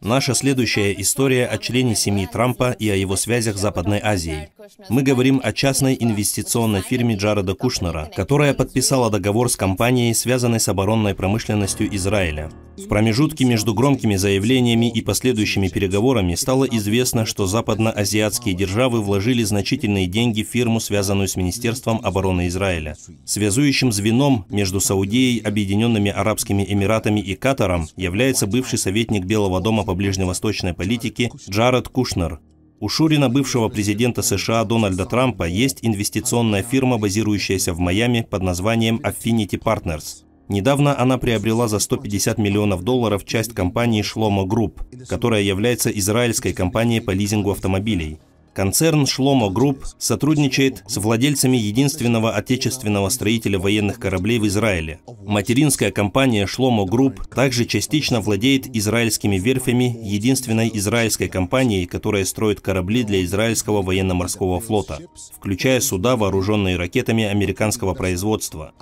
Наша следующая история о члене семьи Трампа и о его связях с Западной Азией. Мы говорим о частной инвестиционной фирме Джареда Кушнера, которая подписала договор с компанией, связанной с оборонной промышленностью Израиля. В промежутке между громкими заявлениями и последующими переговорами стало известно, что западноазиатские державы вложили значительные деньги в фирму, связанную с Министерством обороны Израиля. Связующим звеном между Саудией, Объединенными Арабскими Эмиратами и Катаром является бывший советник Белого дома Дома по ближневосточной политике Джаред Кушнер. У Шурина, бывшего президента США Дональда Трампа, есть инвестиционная фирма, базирующаяся в Майами под названием Affinity Partners. Недавно она приобрела за 150 миллионов долларов часть компании Shlomo Group, которая является израильской компанией по лизингу автомобилей. Концерн «Шломо Групп» сотрудничает с владельцами единственного отечественного строителя военных кораблей в Израиле. Материнская компания «Шломо Групп» также частично владеет израильскими верфями единственной израильской компанией, которая строит корабли для израильского военно-морского флота, включая суда, вооруженные ракетами американского производства.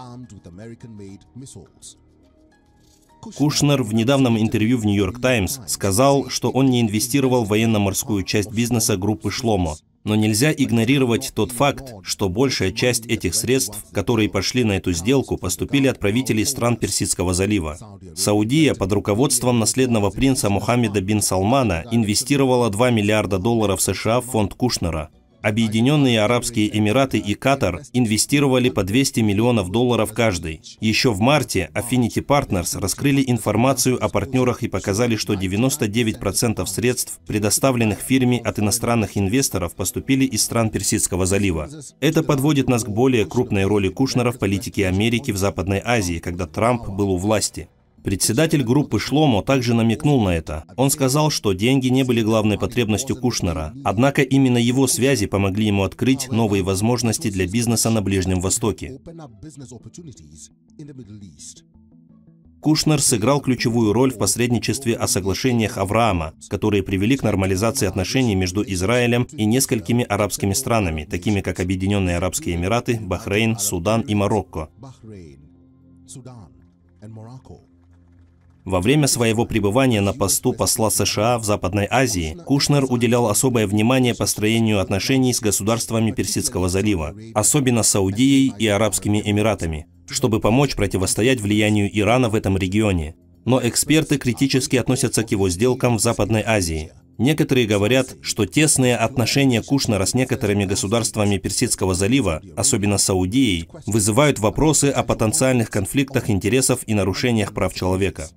Кушнер в недавнем интервью в «Нью-Йорк Таймс» сказал, что он не инвестировал в военно-морскую часть бизнеса группы «Шломо». Но нельзя игнорировать тот факт, что большая часть этих средств, которые пошли на эту сделку, поступили от правителей стран Персидского залива. Саудия под руководством наследного принца Мухаммеда бин Салмана инвестировала 2 миллиарда долларов США в фонд Кушнера – Объединенные Арабские Эмираты и Катар инвестировали по 200 миллионов долларов каждый. Еще в марте Affinity Partners раскрыли информацию о партнерах и показали, что 99% средств, предоставленных фирме от иностранных инвесторов, поступили из стран Персидского залива. Это подводит нас к более крупной роли Кушнера в политике Америки в Западной Азии, когда Трамп был у власти. Председатель группы Шломо также намекнул на это. Он сказал, что деньги не были главной потребностью Кушнера, однако именно его связи помогли ему открыть новые возможности для бизнеса на Ближнем Востоке. Кушнер сыграл ключевую роль в посредничестве о соглашениях Авраама, которые привели к нормализации отношений между Израилем и несколькими арабскими странами, такими как Объединенные Арабские Эмираты, Бахрейн, Судан и Марокко. Во время своего пребывания на посту посла США в Западной Азии Кушнер уделял особое внимание построению отношений с государствами Персидского залива, особенно Саудией и Арабскими Эмиратами, чтобы помочь противостоять влиянию Ирана в этом регионе. Но эксперты критически относятся к его сделкам в Западной Азии. Некоторые говорят, что тесные отношения Кушнера с некоторыми государствами Персидского залива, особенно Саудией, вызывают вопросы о потенциальных конфликтах интересов и нарушениях прав человека.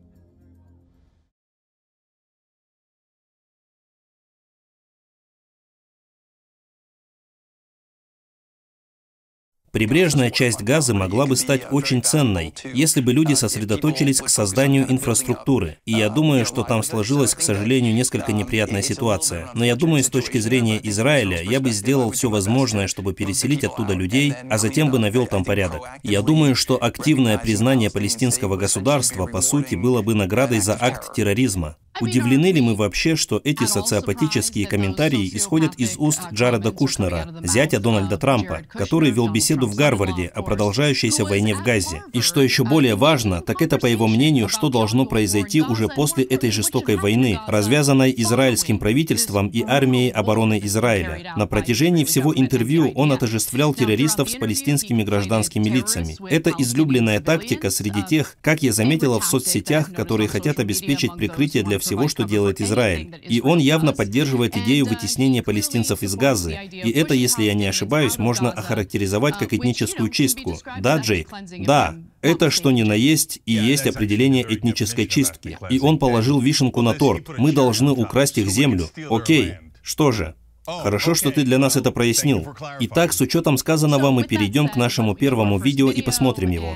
Прибрежная часть Газы могла бы стать очень ценной, если бы люди сосредоточились к созданию инфраструктуры. И я думаю, что там сложилась, к сожалению, несколько неприятная ситуация. Но я думаю, с точки зрения Израиля, я бы сделал все возможное, чтобы переселить оттуда людей, а затем бы навел там порядок. Я думаю, что активное признание палестинского государства, по сути, было бы наградой за акт терроризма. Удивлены ли мы вообще, что эти социопатические комментарии исходят из уст Джареда Кушнера, зятя Дональда Трампа, который вел беседу беседу в Гарварде о продолжающейся войне в Газе. И что еще более важно, так это, по его мнению, что должно произойти уже после этой жестокой войны, развязанной израильским правительством и армией обороны Израиля. На протяжении всего интервью он отождествлял террористов с палестинскими гражданскими лицами. Это излюбленная тактика среди тех, как я заметила в соцсетях, которые хотят обеспечить прикрытие для всего, что делает Израиль. И он явно поддерживает идею вытеснения палестинцев из Газы. И это, если я не ошибаюсь, можно охарактеризовать как этническую чистку. Да, Джейк? Да. Это что ни на есть и есть определение этнической чистки. И он положил вишенку на торт. Мы должны украсть их землю. Окей. Что же? Хорошо, что ты для нас это прояснил. Итак, с учетом сказанного, мы перейдем к нашему первому видео и посмотрим его.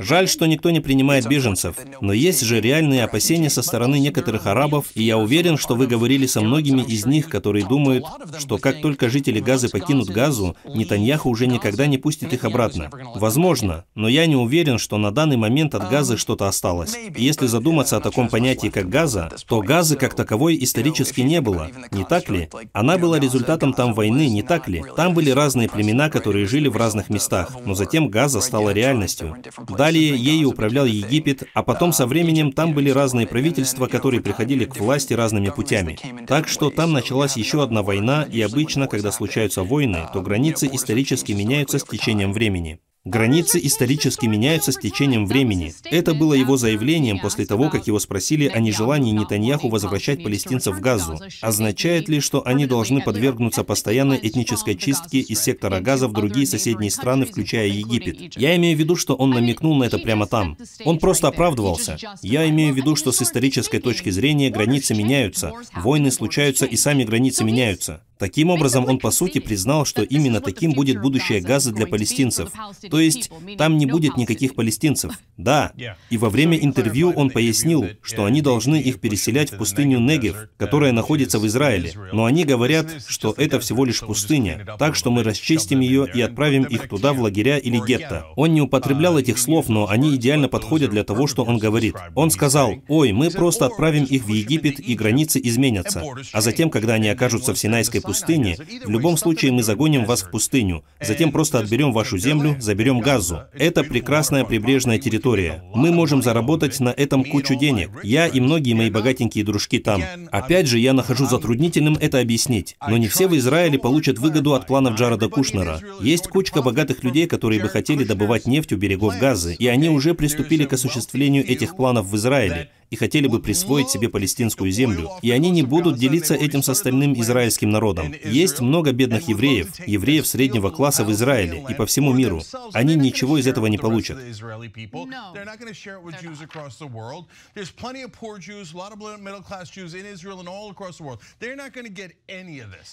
Жаль, что никто не принимает беженцев, но есть же реальные опасения со стороны некоторых арабов, и я уверен, что вы говорили со многими из них, которые думают, что как только жители Газы покинут Газу, Нетаньяху уже никогда не пустит их обратно. Возможно, но я не уверен, что на данный момент от Газы что-то осталось. если задуматься о таком понятии, как Газа, то Газы как таковой исторически не было, не так ли? Она была стало результатом там войны, не так ли? Там были разные племена, которые жили в разных местах, но затем Газа стала реальностью. Далее ею управлял Египет, а потом со временем там были разные правительства, которые приходили к власти разными путями. Так что там началась еще одна война, и обычно, когда случаются войны, то границы исторически меняются с течением времени. Границы исторически меняются с течением времени. Это было его заявлением после того, как его спросили о нежелании Нетаньяху возвращать палестинцев в Газу. Означает ли, что они должны подвергнуться постоянной этнической чистке из сектора Газа в другие соседние страны, включая Египет? Я имею в виду, что он намекнул на это прямо там. Он просто оправдывался. Я имею в виду, что с исторической точки зрения границы меняются, войны случаются и сами границы меняются. Таким образом, он по сути признал, что именно таким будет будущее Газа для палестинцев. То есть там не будет никаких палестинцев. Да. И во время интервью он пояснил, что они должны их переселять в пустыню Негев, которая находится в Израиле. Но они говорят, что это всего лишь пустыня, так что мы расчистим ее и отправим их туда в лагеря или гетто. Он не употреблял этих слов, но они идеально подходят для того, что он говорит. Он сказал, «Ой, мы просто отправим их в Египет, и границы изменятся». А затем, когда они окажутся в Синайской пустыне, пустыне, в любом случае мы загоним вас в пустыню, затем просто отберем вашу землю, заберем газу. Это прекрасная прибрежная территория. Мы можем заработать на этом кучу денег. Я и многие мои богатенькие дружки там. Опять же, я нахожу затруднительным это объяснить. Но не все в Израиле получат выгоду от планов Джареда Кушнера. Есть кучка богатых людей, которые бы хотели добывать нефть у берегов Газы, и они уже приступили к осуществлению этих планов в Израиле и хотели бы присвоить себе палестинскую землю, и они не будут делиться этим с остальным израильским народом. Есть много бедных евреев, евреев среднего класса в Израиле и по всему миру. Они ничего из этого не получат.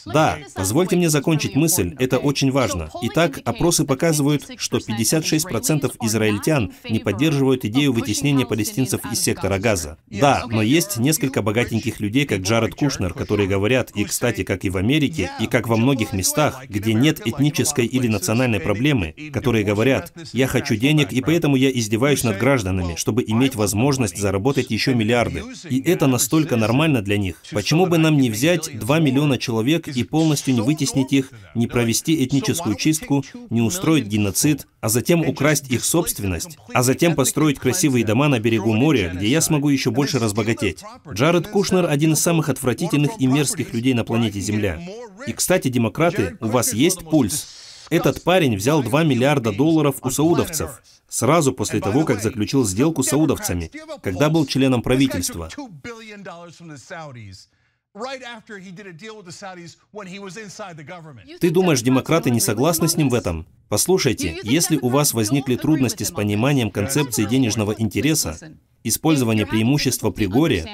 Да, позвольте мне закончить мысль, это очень важно. Итак, опросы показывают, что 56% израильтян не поддерживают идею вытеснения палестинцев из сектора Газа бизнеса. Да, но есть несколько богатеньких людей, как Джаред Кушнер, которые говорят, и, кстати, как и в Америке, и как во многих местах, где нет этнической или национальной проблемы, которые говорят, я хочу денег, и поэтому я издеваюсь над гражданами, чтобы иметь возможность заработать еще миллиарды. И это настолько нормально для них. Почему бы нам не взять 2 миллиона человек и полностью не вытеснить их, не провести этническую чистку, не устроить геноцид, а затем украсть их собственность, а затем построить красивые дома на берегу моря, где я смогу еще больше разбогатеть. Джаред Кушнер – один из самых отвратительных и мерзких людей на планете Земля. И, кстати, демократы, у вас есть пульс. Этот парень взял 2 миллиарда долларов у саудовцев сразу после того, как заключил сделку с саудовцами, когда был членом правительства. Ты думаешь, демократы не согласны с ним в этом? Послушайте, если у вас возникли трудности с пониманием концепции денежного интереса, использование преимущества при горе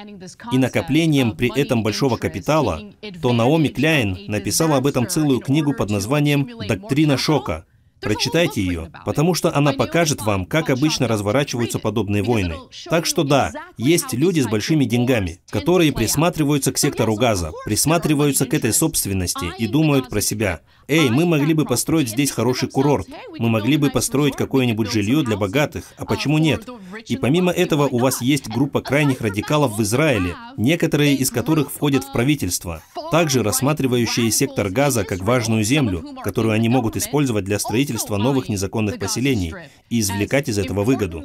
и накоплением при этом большого капитала, то Наоми Кляйн написала об этом целую книгу под названием «Доктрина шока». Прочитайте ее, потому что она покажет вам, um, как um, обычно um, разворачиваются подобные войны. Так что да, есть люди с большими деньгами, которые присматриваются к сектору газа, присматриваются к этой собственности и думают про себя. «Эй, мы могли бы построить здесь хороший курорт, мы могли бы построить какое-нибудь жилье для богатых, а почему нет?» И помимо этого у вас есть группа крайних радикалов в Израиле, некоторые из которых входят в правительство, также рассматривающие сектор Газа как важную землю, которую они могут использовать для строительства новых незаконных поселений и извлекать из этого выгоду.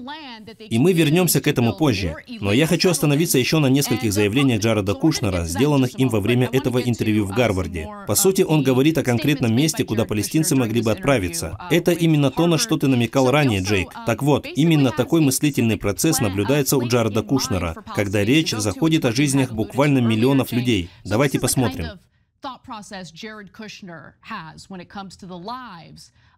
И мы вернемся к этому позже, но я хочу остановиться еще на нескольких заявлениях Джареда Кушнера, сделанных им во время этого интервью в Гарварде. По сути, он говорит о конкретном единственном месте, куда палестинцы могли бы отправиться. Это именно то, на что ты намекал ранее, Джейк. Так вот, именно такой мыслительный процесс наблюдается у Джареда Кушнера, когда речь заходит о жизнях буквально миллионов людей. Давайте посмотрим.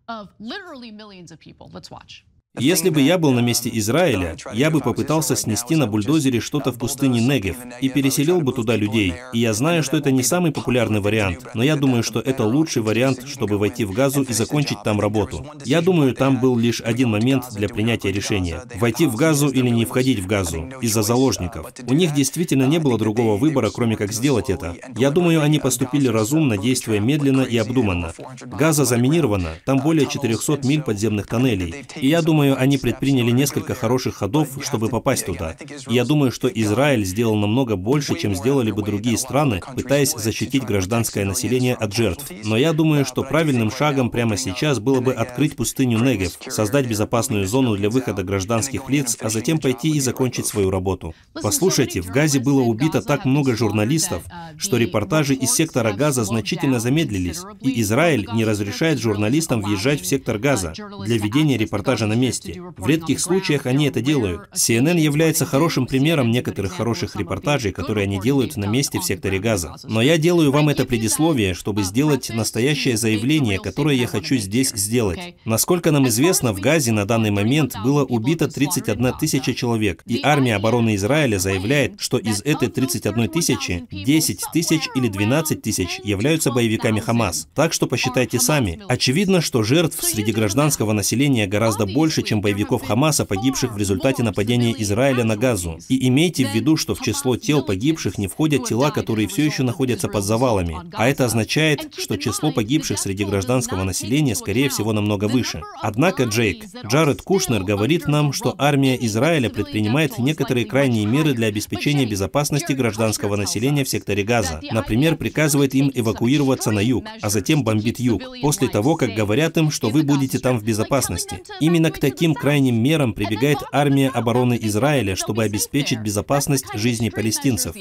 of literally millions of people. Let's watch. Если бы я был на месте Израиля, я бы попытался снести на бульдозере что-то в пустыне Негев и переселил бы туда людей. И я знаю, что это не самый популярный вариант, но я думаю, что это лучший вариант, чтобы войти в Газу и закончить там работу. Я думаю, там был лишь один момент для принятия решения. Войти в Газу или не входить в Газу из-за заложников. У них действительно не было другого выбора, кроме как сделать это. Я думаю, они поступили разумно, действуя медленно и обдуманно. Газа заминирована, там более 400 миль подземных тоннелей. И я думаю, думаю, они предприняли несколько хороших ходов, чтобы попасть туда. И я думаю, что Израиль сделал намного больше, чем сделали бы другие страны, пытаясь защитить гражданское население от жертв. Но я думаю, что правильным шагом прямо сейчас было бы открыть пустыню Негев, создать безопасную зону для выхода гражданских лиц, а затем пойти и закончить свою работу. Послушайте, в Газе было убито так много журналистов, что репортажи из сектора Газа значительно замедлились, и Израиль не разрешает журналистам въезжать в сектор Газа для ведения репортажа на месте месте. В редких случаях они это делают. CNN является хорошим примером некоторых хороших репортажей, которые они делают на месте в секторе Газа. Но я делаю вам это предисловие, чтобы сделать настоящее заявление, которое я хочу здесь сделать. Насколько нам известно, в Газе на данный момент было убито 31 тысяча человек, и армия обороны Израиля заявляет, что из этой 31 тысячи 10 тысяч или 12 тысяч являются боевиками Хамас. Так что посчитайте сами. Очевидно, что жертв среди гражданского населения гораздо больше, чем боевиков Хамаса, погибших в результате нападения Израиля на Газу. И имейте в виду, что в число тел погибших не входят тела, которые все еще находятся под завалами. А это означает, что число погибших среди гражданского населения, скорее всего, намного выше. Однако Джейк, Джаред Кушнер говорит нам, что армия Израиля предпринимает некоторые крайние меры для обеспечения безопасности гражданского населения в секторе Газа. Например, приказывает им эвакуироваться на юг, а затем бомбит юг, после того, как говорят им, что вы будете там в безопасности. Именно к таким каким крайним мерам прибегает армия обороны Израиля, чтобы обеспечить безопасность жизни палестинцев.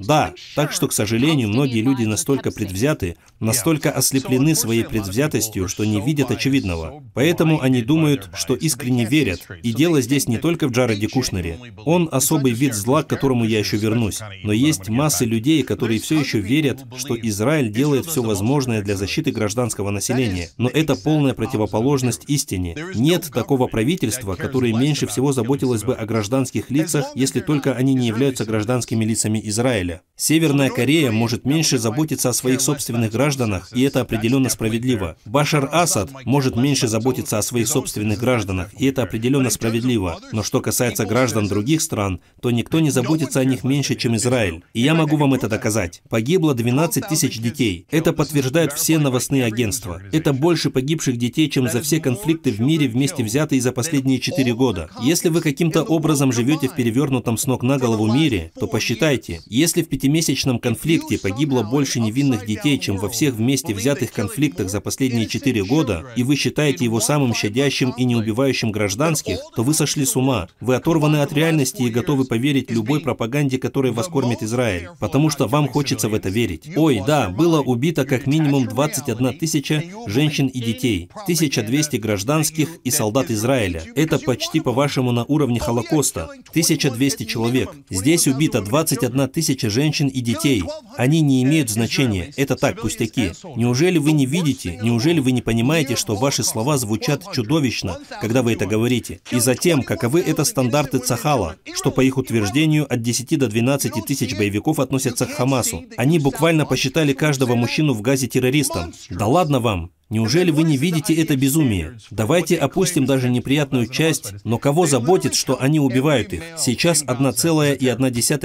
Да, так что, к сожалению, многие люди настолько предвзяты, настолько ослеплены своей предвзятостью, что не видят очевидного. Поэтому они думают, что искренне верят. И дело здесь не только в Джареде Кушнере. Он особый вид зла, к которому я еще вернусь. Но есть массы людей, которые все еще верят, что Израиль делает все возможное для защиты гражданского населения. Но это полная противоположность истине. Нет такого такого правительства, которое меньше всего заботилось бы о гражданских лицах, если только они не являются гражданскими лицами Израиля. Северная Корея может меньше заботиться о своих собственных гражданах, и это определенно справедливо. Башар Асад может меньше заботиться о своих собственных гражданах, и это определенно справедливо. Но что касается граждан других стран, то никто не заботится о них меньше, чем Израиль. И я могу вам это доказать. Погибло 12 тысяч детей. Это подтверждают все новостные агентства. Это больше погибших детей, чем за все конфликты в мире вместе взятых взятые за последние четыре года. Если вы каким-то образом живете в перевернутом с ног на голову мире, то посчитайте, если в пятимесячном конфликте погибло больше невинных детей, чем во всех вместе взятых конфликтах за последние четыре года, и вы считаете его самым щадящим и неубивающим гражданских, то вы сошли с ума. Вы оторваны от реальности и готовы поверить любой пропаганде, которая вас Израиль, потому что вам хочется в это верить. Ой, да, было убито как минимум 21 тысяча женщин и детей, 1200 гражданских и солдат Израиля. Это почти по-вашему на уровне Холокоста. 1200 человек. Здесь убито 21 тысяча женщин и детей. Они не имеют значения. Это так, пустяки. Неужели вы не видите, неужели вы не понимаете, что ваши слова звучат чудовищно, когда вы это говорите? И затем, каковы это стандарты Цахала, что по их утверждению от 10 до 12 тысяч боевиков относятся к Хамасу. Они буквально посчитали каждого мужчину в Газе террористом. Да ладно вам! Неужели вы не видите это безумие? Давайте опустим даже неприятную часть, но кого заботит, что они убивают их? Сейчас 1,1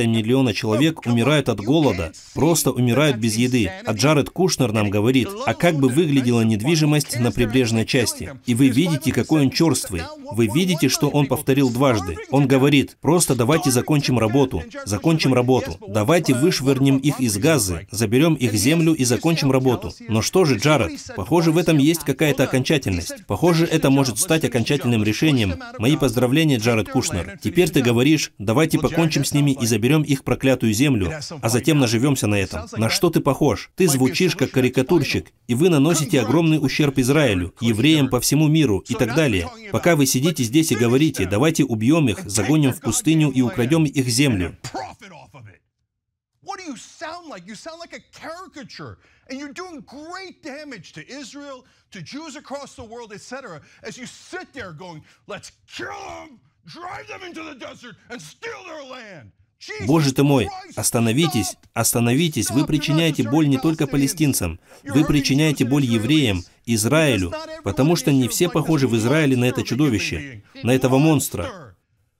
миллиона человек умирают от голода, просто умирают без еды. А Джаред Кушнер нам говорит, а как бы выглядела недвижимость на прибрежной части? И вы видите, какой он черствый. Вы видите, что он повторил дважды. Он говорит, просто давайте закончим работу, закончим работу. Давайте вышвырнем их из газы, заберем их землю и закончим работу. Но что же, Джаред, похоже, в этом есть какая-то окончательность. Похоже, это может стать окончательным решением. Мои поздравления, Джаред Кушнер. Теперь ты говоришь, давайте покончим с ними и заберем их проклятую землю, а затем наживемся на этом. На что ты похож? Ты звучишь как карикатурщик, и вы наносите огромный ущерб Израилю, евреям по всему миру и так далее. Пока вы сидите здесь и говорите, давайте убьем их, загоним в пустыню и украдем их землю. What do you sound like? You sound like a caricature. And you're doing great damage to Israel, to Jews across the world, etc. As you sit there going, let's kill them, drive them into the desert, and steal their land. Боже ты мой, остановитесь, остановитесь, вы причиняете боль не только палестинцам, вы причиняете боль евреям, Израилю, потому что не все похожи в Израиле на это чудовище, на этого монстра.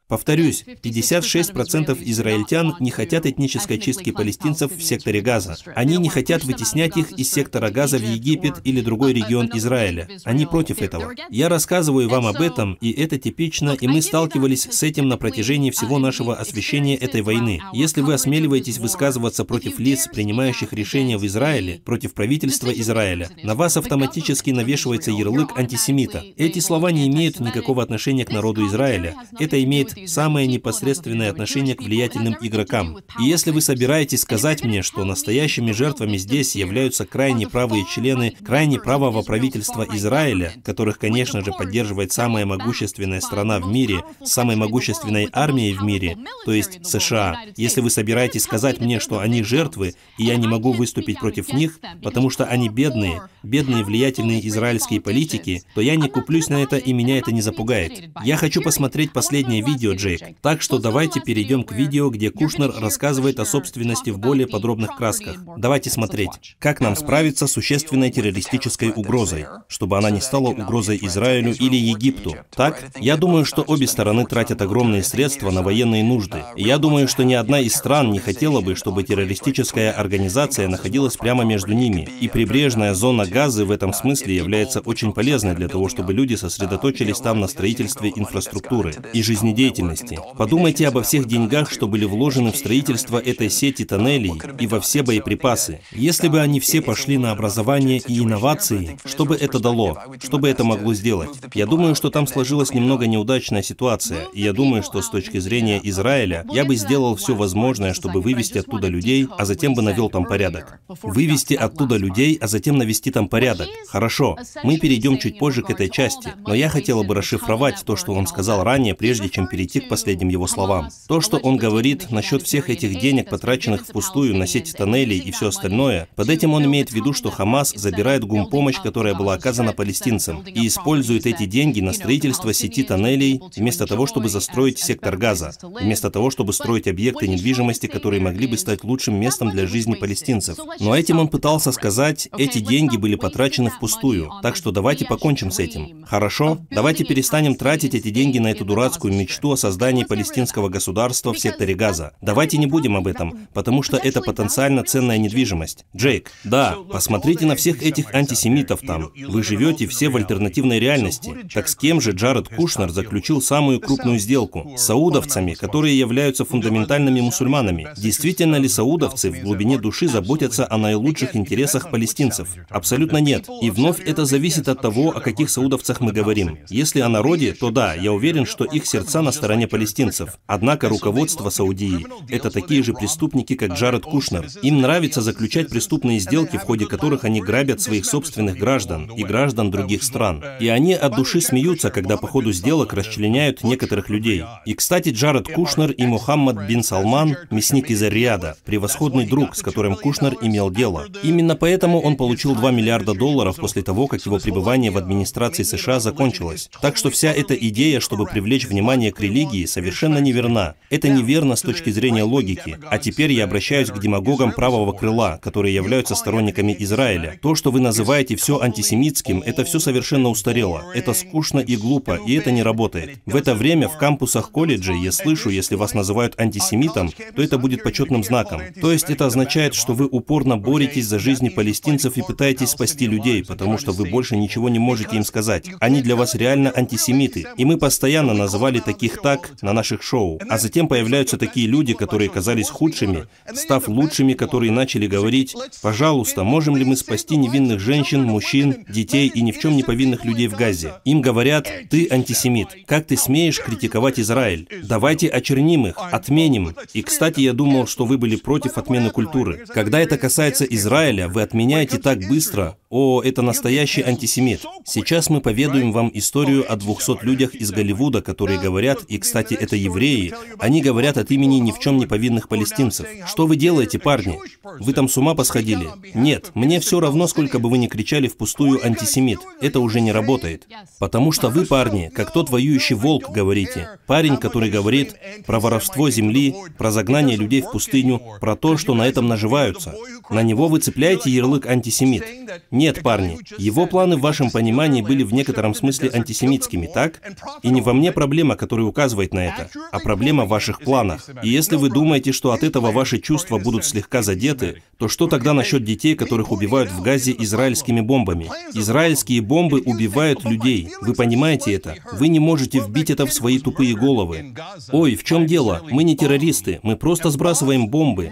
Повторюсь, 56% израильтян не хотят этнической чистки палестинцев в секторе Газа. Они не хотят вытеснять их из сектора Газа в Египет или другой регион Израиля. Они против этого. Я рассказываю вам об этом, и это типично, и мы сталкивались с этим на протяжении всего нашего освещения этой войны. Если вы осмеливаетесь высказываться против лиц, принимающих решения в Израиле, против правительства Израиля, на вас автоматически навешивается ярлык антисемита. Эти слова не имеют никакого отношения к народу Израиля. Это имеет самое непосредственное отношение к влиятельным игрокам. И если вы собираетесь сказать мне, что настоящими жертвами здесь являются крайне правые члены крайне правого правительства Израиля, которых, конечно же, поддерживает самая могущественная страна в мире, с самой могущественной армией в мире, то есть США, если вы собираетесь сказать мне, что они жертвы, и я не могу выступить против них, потому что они бедные, бедные влиятельные израильские политики, то я не куплюсь на это и меня это не запугает. Я хочу посмотреть последнее видео видео, Джейк. Так что давайте перейдем к видео, где Кушнер рассказывает о собственности в более подробных красках. Давайте смотреть. Как нам справиться с существенной террористической угрозой, чтобы она не стала угрозой Израилю или Египту. Так, я думаю, что обе стороны тратят огромные средства на военные нужды. я думаю, что ни одна из стран не хотела бы, чтобы террористическая организация находилась прямо между ними. И прибрежная зона Газы в этом смысле является очень полезной для того, чтобы люди сосредоточились там на строительстве инфраструктуры и жизнедеятельности деятельности. Подумайте обо всех деньгах, что были вложены в строительство этой сети тоннелей и во все боеприпасы. Если бы они все пошли на образование и инновации, что бы это дало? Что бы это могло сделать? Я думаю, что там сложилась немного неудачная ситуация, и я думаю, что с точки зрения Израиля, я бы сделал все возможное, чтобы вывести оттуда людей, а затем бы навел там порядок. Вывести оттуда людей, а затем навести там порядок. Хорошо, мы перейдем чуть позже к этой части, но я хотела бы расшифровать то, что он сказал ранее, прежде чем перейти перейти к последним его словам. То, что он говорит насчет всех этих денег, потраченных впустую на сети тоннелей и все остальное, под этим он имеет в виду, что Хамас забирает гумпомощь, которая была оказана палестинцам, и использует эти деньги на строительство сети тоннелей, вместо того, чтобы застроить сектор Газа, вместо того, чтобы строить объекты недвижимости, которые могли бы стать лучшим местом для жизни палестинцев. Но этим он пытался сказать, эти деньги были потрачены впустую, так что давайте покончим с этим. Хорошо? Давайте перестанем тратить эти деньги на эту дурацкую мечту создании палестинского государства в секторе Газа. Давайте не будем об этом, потому что это потенциально ценная недвижимость. Джейк, да, посмотрите на всех этих антисемитов там. Вы живете все в альтернативной реальности. Так с кем же Джаред Кушнер заключил самую крупную сделку? С саудовцами, которые являются фундаментальными мусульманами. Действительно ли саудовцы в глубине души заботятся о наилучших интересах палестинцев? Абсолютно нет. И вновь это зависит от того, о каких саудовцах мы говорим. Если о народе, то да, я уверен, что их сердца на стороне палестинцев. Однако руководство Саудии – это такие же преступники, как Джаред Кушнер. Им нравится заключать преступные сделки, в ходе которых они грабят своих собственных граждан и граждан других стран. И они от души смеются, когда по ходу сделок расчленяют некоторых людей. И, кстати, Джаред Кушнер и Мухаммад бин Салман, мясник из Риада, превосходный друг, с которым Кушнер имел дело. Именно поэтому он получил 2 миллиарда долларов после того, как его пребывание в администрации США закончилось. Так что вся эта идея, чтобы привлечь внимание к религии совершенно неверна. Это неверно с точки зрения логики. А теперь я обращаюсь к демагогам правого крыла, которые являются сторонниками Израиля. То, что вы называете все антисемитским, это все совершенно устарело. Это скучно и глупо, и это не работает. В это время в кампусах колледжей я слышу, если вас называют антисемитом, то это будет почетным знаком. То есть это означает, что вы упорно боретесь за жизни палестинцев и пытаетесь спасти людей, потому что вы больше ничего не можете им сказать. Они для вас реально антисемиты. И мы постоянно называли таких их так на наших шоу. А затем появляются такие люди, которые казались худшими, став лучшими, которые начали говорить, пожалуйста, можем ли мы спасти невинных женщин, мужчин, детей и ни в чем не повинных людей в Газе? Им говорят, ты антисемит, как ты смеешь критиковать Израиль? Давайте очерним их, отменим. И, кстати, я думал, что вы были против отмены культуры. Когда это касается Израиля, вы отменяете так быстро. О, это настоящий антисемит. Сейчас мы поведаем вам историю о 200 людях из Голливуда, которые говорят, и, кстати, это евреи, они говорят от имени ни в чем не повинных палестинцев. Что вы делаете, парни? Вы там с ума посходили? Нет, мне все равно, сколько бы вы ни кричали впустую антисемит. Это уже не работает. Потому что вы, парни, как тот воюющий волк, говорите. Парень, который говорит про воровство земли, про загнание людей в пустыню, про то, что на этом наживаются. На него вы цепляете ярлык антисемит. Нет, парни, его планы в вашем понимании были в некотором смысле антисемитскими, так? И не во мне проблема, которую указывает на это, а проблема в ваших планах. И если вы думаете, что от этого ваши чувства будут слегка задеты, то что тогда насчет детей, которых убивают в Газе израильскими бомбами? Израильские бомбы убивают людей. Вы понимаете это? Вы не можете вбить это в свои тупые головы. Ой, в чем дело? Мы не террористы, мы просто сбрасываем бомбы.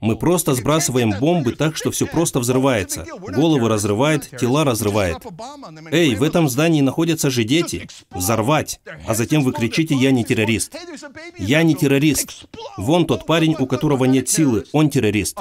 Мы просто сбрасываем бомбы так, что все просто взрывается. Головы разрывает, тела разрывает. Эй, в этом здании находятся же дети. Взорвать. А затем вы кричите «Я не террорист». Я не террорист. Вон тот парень, у которого нет силы. Он террорист.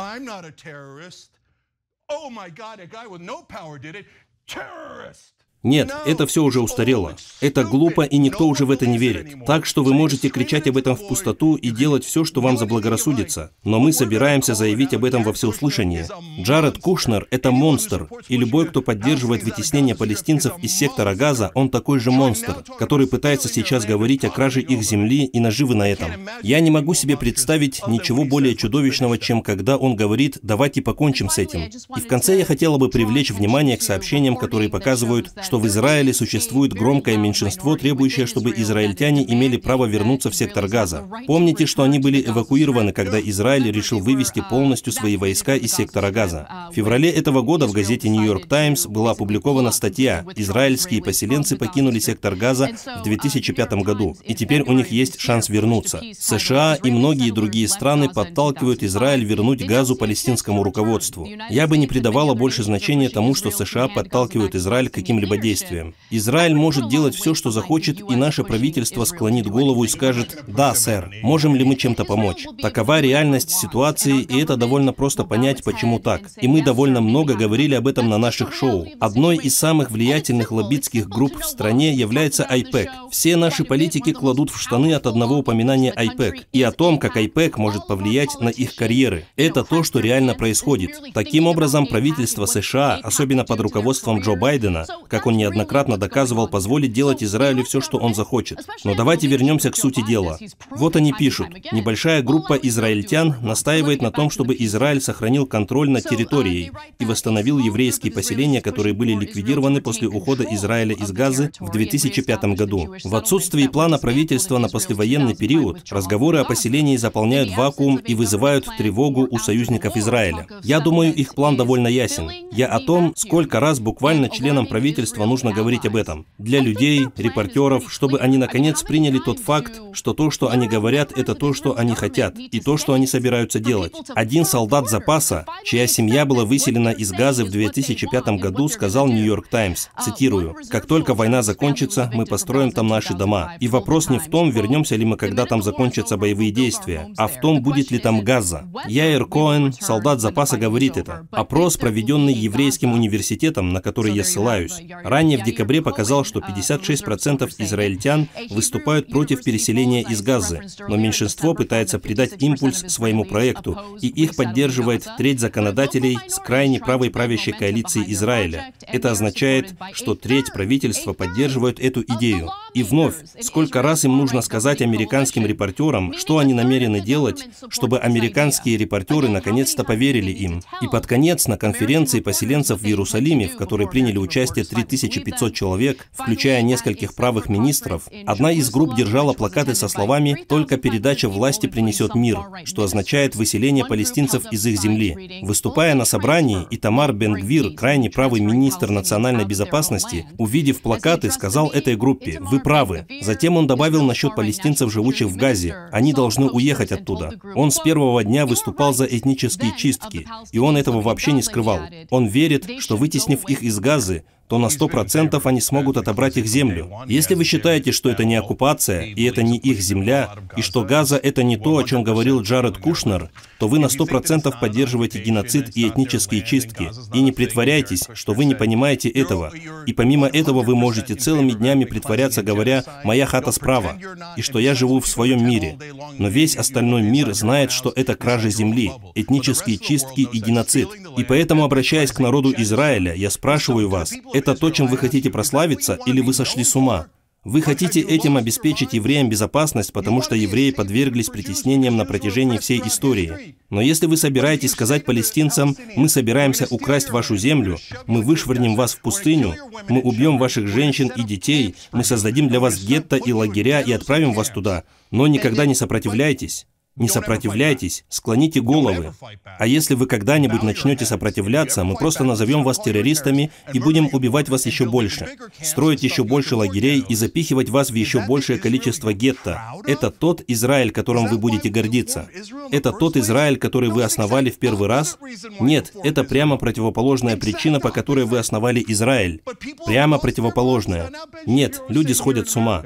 Нет, это все уже устарело. Это глупо, и никто уже в это не верит. Так что вы можете кричать об этом в пустоту и делать все, что вам заблагорассудится. Но мы собираемся заявить об этом во всеуслышание. Джаред Кушнер – это монстр, и любой, кто поддерживает вытеснение палестинцев из сектора Газа, он такой же монстр, который пытается сейчас говорить о краже их земли и наживы на этом. Я не могу себе представить ничего более чудовищного, чем когда он говорит «давайте покончим с этим». И в конце я хотела бы привлечь внимание к сообщениям, которые показывают, что в Израиле существует громкое меньшинство, требующее, чтобы израильтяне имели право вернуться в сектор Газа. Помните, что они были эвакуированы, когда Израиль решил вывести полностью свои войска из сектора Газа. В феврале этого года в газете «Нью-Йорк Таймс» была опубликована статья «Израильские поселенцы покинули сектор Газа в 2005 году, и теперь у них есть шанс вернуться». США и многие другие страны подталкивают Израиль вернуть Газу палестинскому руководству. Я бы не придавала больше значения тому, что США подталкивают Израиль к каким-либо действиям. Израиль может делать все, что захочет, и наше правительство склонит голову и скажет «Да, сэр, можем ли мы чем-то помочь?» Такова реальность ситуации, и это довольно просто понять, почему так. И мы довольно много говорили об этом на наших шоу. Одной из самых влиятельных лоббитских групп в стране является IPEC. Все наши политики кладут в штаны от одного упоминания IPEC и о том, как IPEC может повлиять на их карьеры. Это то, что реально происходит. Таким образом, правительство США, особенно под руководством Джо Байдена, как он неоднократно доказывал, позволит делать Израилю все, что он захочет. Но давайте вернемся к сути дела. Вот они пишут. Небольшая группа израильтян настаивает на том, чтобы Израиль сохранил контроль над территорией и восстановил еврейские поселения, которые были ликвидированы после ухода Израиля из Газы в 2005 году. В отсутствии плана правительства на послевоенный период разговоры о поселении заполняют вакуум и вызывают тревогу у союзников Израиля. Я думаю, их план довольно ясен. Я о том, сколько раз буквально членам правительства общества нужно говорить об этом. Для людей, репортеров, чтобы они наконец приняли тот факт, что то, что они говорят, это то, что они хотят, и то, что они собираются делать. Один солдат запаса, чья семья была выселена из Газы в 2005 году, сказал «Нью-Йорк Таймс», цитирую, «Как только война закончится, мы построим там наши дома. И вопрос не в том, вернемся ли мы, когда там закончатся боевые действия, а в том, будет ли там Газа. Яир Коэн, солдат запаса, говорит это. Опрос, проведенный еврейским университетом, на который я ссылаюсь, Ранее в декабре показал, что 56% израильтян выступают против переселения из Газы, но меньшинство пытается придать импульс своему проекту, и их поддерживает треть законодателей с крайне правой правящей коалиции Израиля. Это означает, что треть правительства поддерживает эту идею. И вновь, сколько раз им нужно сказать американским репортерам, что они намерены делать, чтобы американские репортеры наконец-то поверили им. И под конец на конференции поселенцев в Иерусалиме, в которой приняли участие 3000 1500 человек, включая нескольких правых министров, одна из групп держала плакаты со словами «Только передача власти принесет мир», что означает выселение палестинцев из их земли. Выступая на собрании, Итамар Бенгвир, крайне правый министр национальной безопасности, увидев плакаты, сказал этой группе «Вы правы». Затем он добавил насчет палестинцев, живущих в Газе. Они должны уехать оттуда. Он с первого дня выступал за этнические чистки, и он этого вообще не скрывал. Он верит, что вытеснив их из Газы, то на 100% они смогут отобрать их землю. Если вы считаете, что это не оккупация, и это не их земля, и что Газа — это не то, о чем говорил Джаред Кушнер, то вы на 100% поддерживаете геноцид и этнические чистки. И не притворяйтесь, что вы не понимаете этого. И помимо этого вы можете целыми днями притворяться, говоря «моя хата справа», и что я живу в своем мире. Но весь остальной мир знает, что это кража земли, этнические чистки и геноцид. И поэтому, обращаясь к народу Израиля, я спрашиваю вас, это то, чем вы хотите прославиться, или вы сошли с ума? Вы хотите этим обеспечить евреям безопасность, потому что евреи подверглись притеснениям на протяжении всей истории. Но если вы собираетесь сказать палестинцам, мы собираемся украсть вашу землю, мы вышвырнем вас в пустыню, мы убьем ваших женщин и детей, мы создадим для вас гетто и лагеря и отправим вас туда, но никогда не сопротивляйтесь. Не сопротивляйтесь, склоните головы. А если вы когда-нибудь начнете сопротивляться, мы просто назовем вас террористами и будем убивать вас еще больше, строить еще больше лагерей и запихивать вас в еще большее количество гетто. Это тот Израиль, которым вы будете гордиться. Это тот Израиль, который вы основали в первый раз? Нет, это прямо противоположная причина, по которой вы основали Израиль. Прямо противоположная. Нет, люди сходят с ума.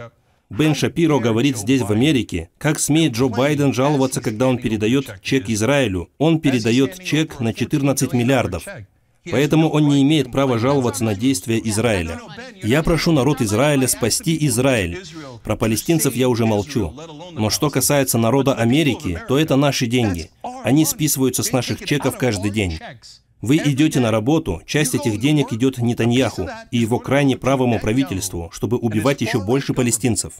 Бен Шапиро говорит здесь, в Америке, как смеет Джо Байден жаловаться, когда он передает чек Израилю. Он передает чек на 14 миллиардов. Поэтому он не имеет права жаловаться на действия Израиля. Я прошу народ Израиля спасти Израиль. Про палестинцев я уже молчу. Но что касается народа Америки, то это наши деньги. Они списываются с наших чеков каждый день. Вы идете на работу, часть этих денег идет Нетаньяху и его крайне правому правительству, чтобы убивать еще больше палестинцев.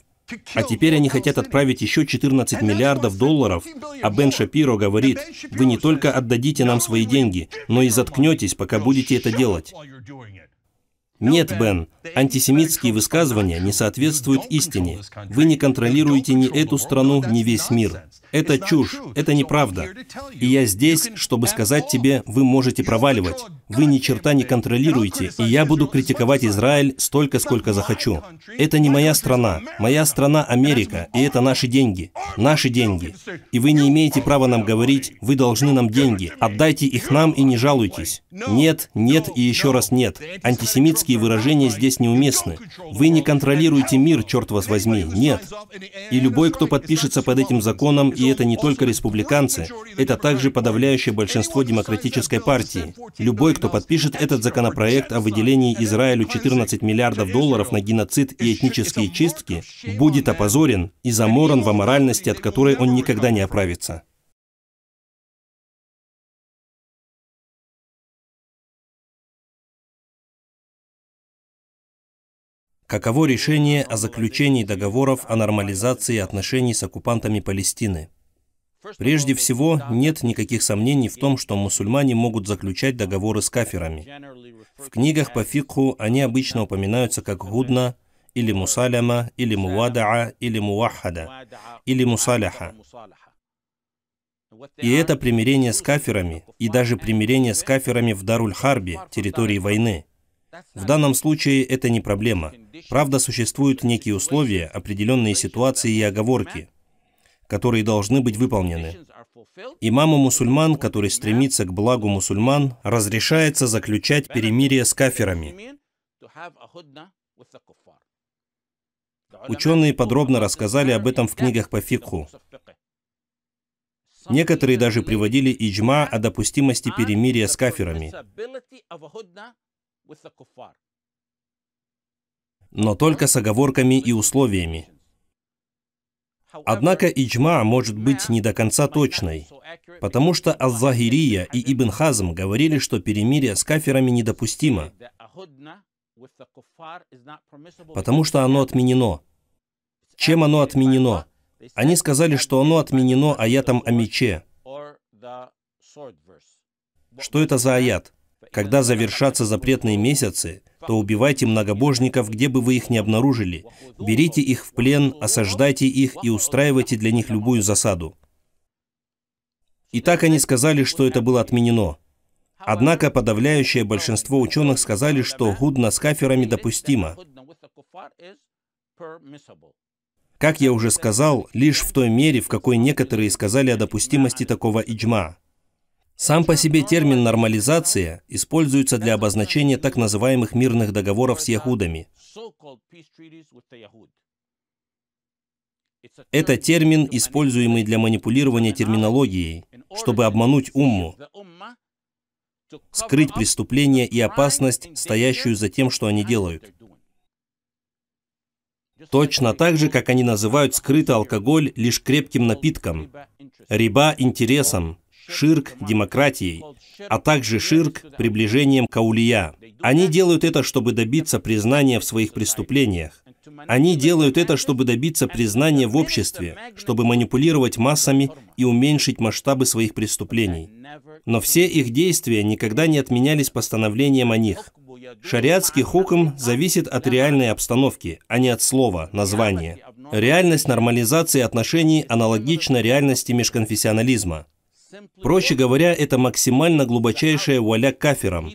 А теперь они хотят отправить еще 14 миллиардов долларов, а Бен Шапиро говорит, вы не только отдадите нам свои деньги, но и заткнетесь, пока будете это делать. Нет, Бен, Антисемитские высказывания не соответствуют истине. Вы не контролируете ни эту страну, ни весь мир. Это чушь, это неправда. И я здесь, чтобы сказать тебе, вы можете проваливать. Вы ни черта не контролируете, и я буду критиковать Израиль столько, сколько захочу. Это не моя страна. Моя страна Америка, и это наши деньги. Наши деньги. И вы не имеете права нам говорить, вы должны нам деньги, отдайте их нам и не жалуйтесь. Нет, нет и еще раз нет. Антисемитские выражения здесь здесь неуместны. Вы не контролируете мир, черт вас возьми, нет. И любой, кто подпишется под этим законом, и это не только республиканцы, это также подавляющее большинство демократической партии. Любой, кто подпишет этот законопроект о выделении Израилю 14 миллиардов долларов на геноцид и этнические чистки, будет опозорен и заморан в аморальности, от которой он никогда не оправится. Каково решение о заключении договоров о нормализации отношений с оккупантами Палестины? Прежде всего, нет никаких сомнений в том, что мусульмане могут заключать договоры с каферами. В книгах по фикху они обычно упоминаются как гудна, или мусаляма, или муадаа, или муахада, или мусаляха. И это примирение с каферами, и даже примирение с каферами в Даруль-Харби, территории войны. В данном случае это не проблема. Правда, существуют некие условия, определенные ситуации и оговорки, которые должны быть выполнены. Имаму мусульман, который стремится к благу мусульман, разрешается заключать перемирие с кафирами. Ученые подробно рассказали об этом в книгах по фикху. Некоторые даже приводили иджма о допустимости перемирия с кафирами. Но только с оговорками и условиями. Однако иджма может быть не до конца точной, потому что аз и Ибн Хазм говорили, что перемирие с кафирами недопустимо, потому что оно отменено. Чем оно отменено? Они сказали, что оно отменено аятом о мече. Что это за аят? Когда завершатся запретные месяцы, то убивайте многобожников, где бы вы их ни обнаружили. Берите их в плен, осаждайте их и устраивайте для них любую засаду. И так они сказали, что это было отменено. Однако подавляющее большинство ученых сказали, что гудна с каферами допустимо. Как я уже сказал, лишь в той мере, в какой некоторые сказали о допустимости такого иджма. Сам по себе термин «нормализация» используется для обозначения так называемых мирных договоров с яхудами. Это термин, используемый для манипулирования терминологией, чтобы обмануть умму, скрыть преступление и опасность, стоящую за тем, что они делают. Точно так же, как они называют скрытый алкоголь лишь крепким напитком, риба интересом, ширк демократией, а также ширк приближением к аулия. Они делают это, чтобы добиться признания в своих преступлениях. Они делают это, чтобы добиться признания в обществе, чтобы манипулировать массами и уменьшить масштабы своих преступлений. Но все их действия никогда не отменялись постановлением о них. Шариатский хукм зависит от реальной обстановки, а не от слова, названия. Реальность нормализации отношений аналогична реальности межконфессионализма. Проще говоря, это максимально глубочайшая валя кафирам.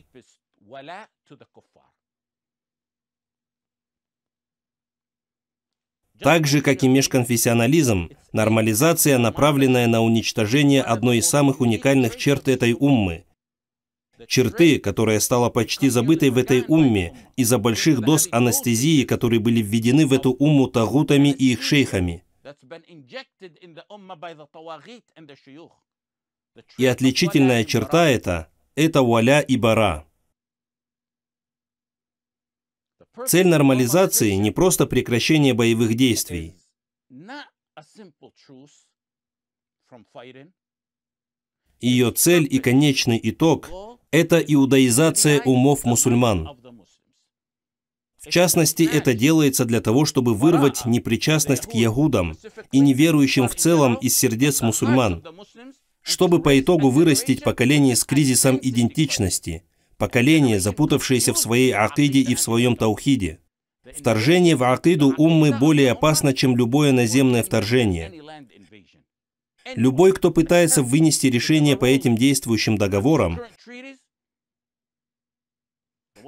Так же, как и межконфессионализм, нормализация, направленная на уничтожение одной из самых уникальных черт этой уммы. Черты, которая стала почти забытой в этой умме из-за больших доз анестезии, которые были введены в эту умму тагутами и их шейхами. И отличительная черта это – это валя и бара. Цель нормализации не просто прекращение боевых действий. Ее цель и конечный итог – это иудаизация умов мусульман. В частности, это делается для того, чтобы вырвать непричастность к ягудам и неверующим в целом из сердец мусульман чтобы по итогу вырастить поколение с кризисом идентичности, поколение, запутавшееся в своей акиде и в своем таухиде. Вторжение в акиду уммы более опасно, чем любое наземное вторжение. Любой, кто пытается вынести решение по этим действующим договорам,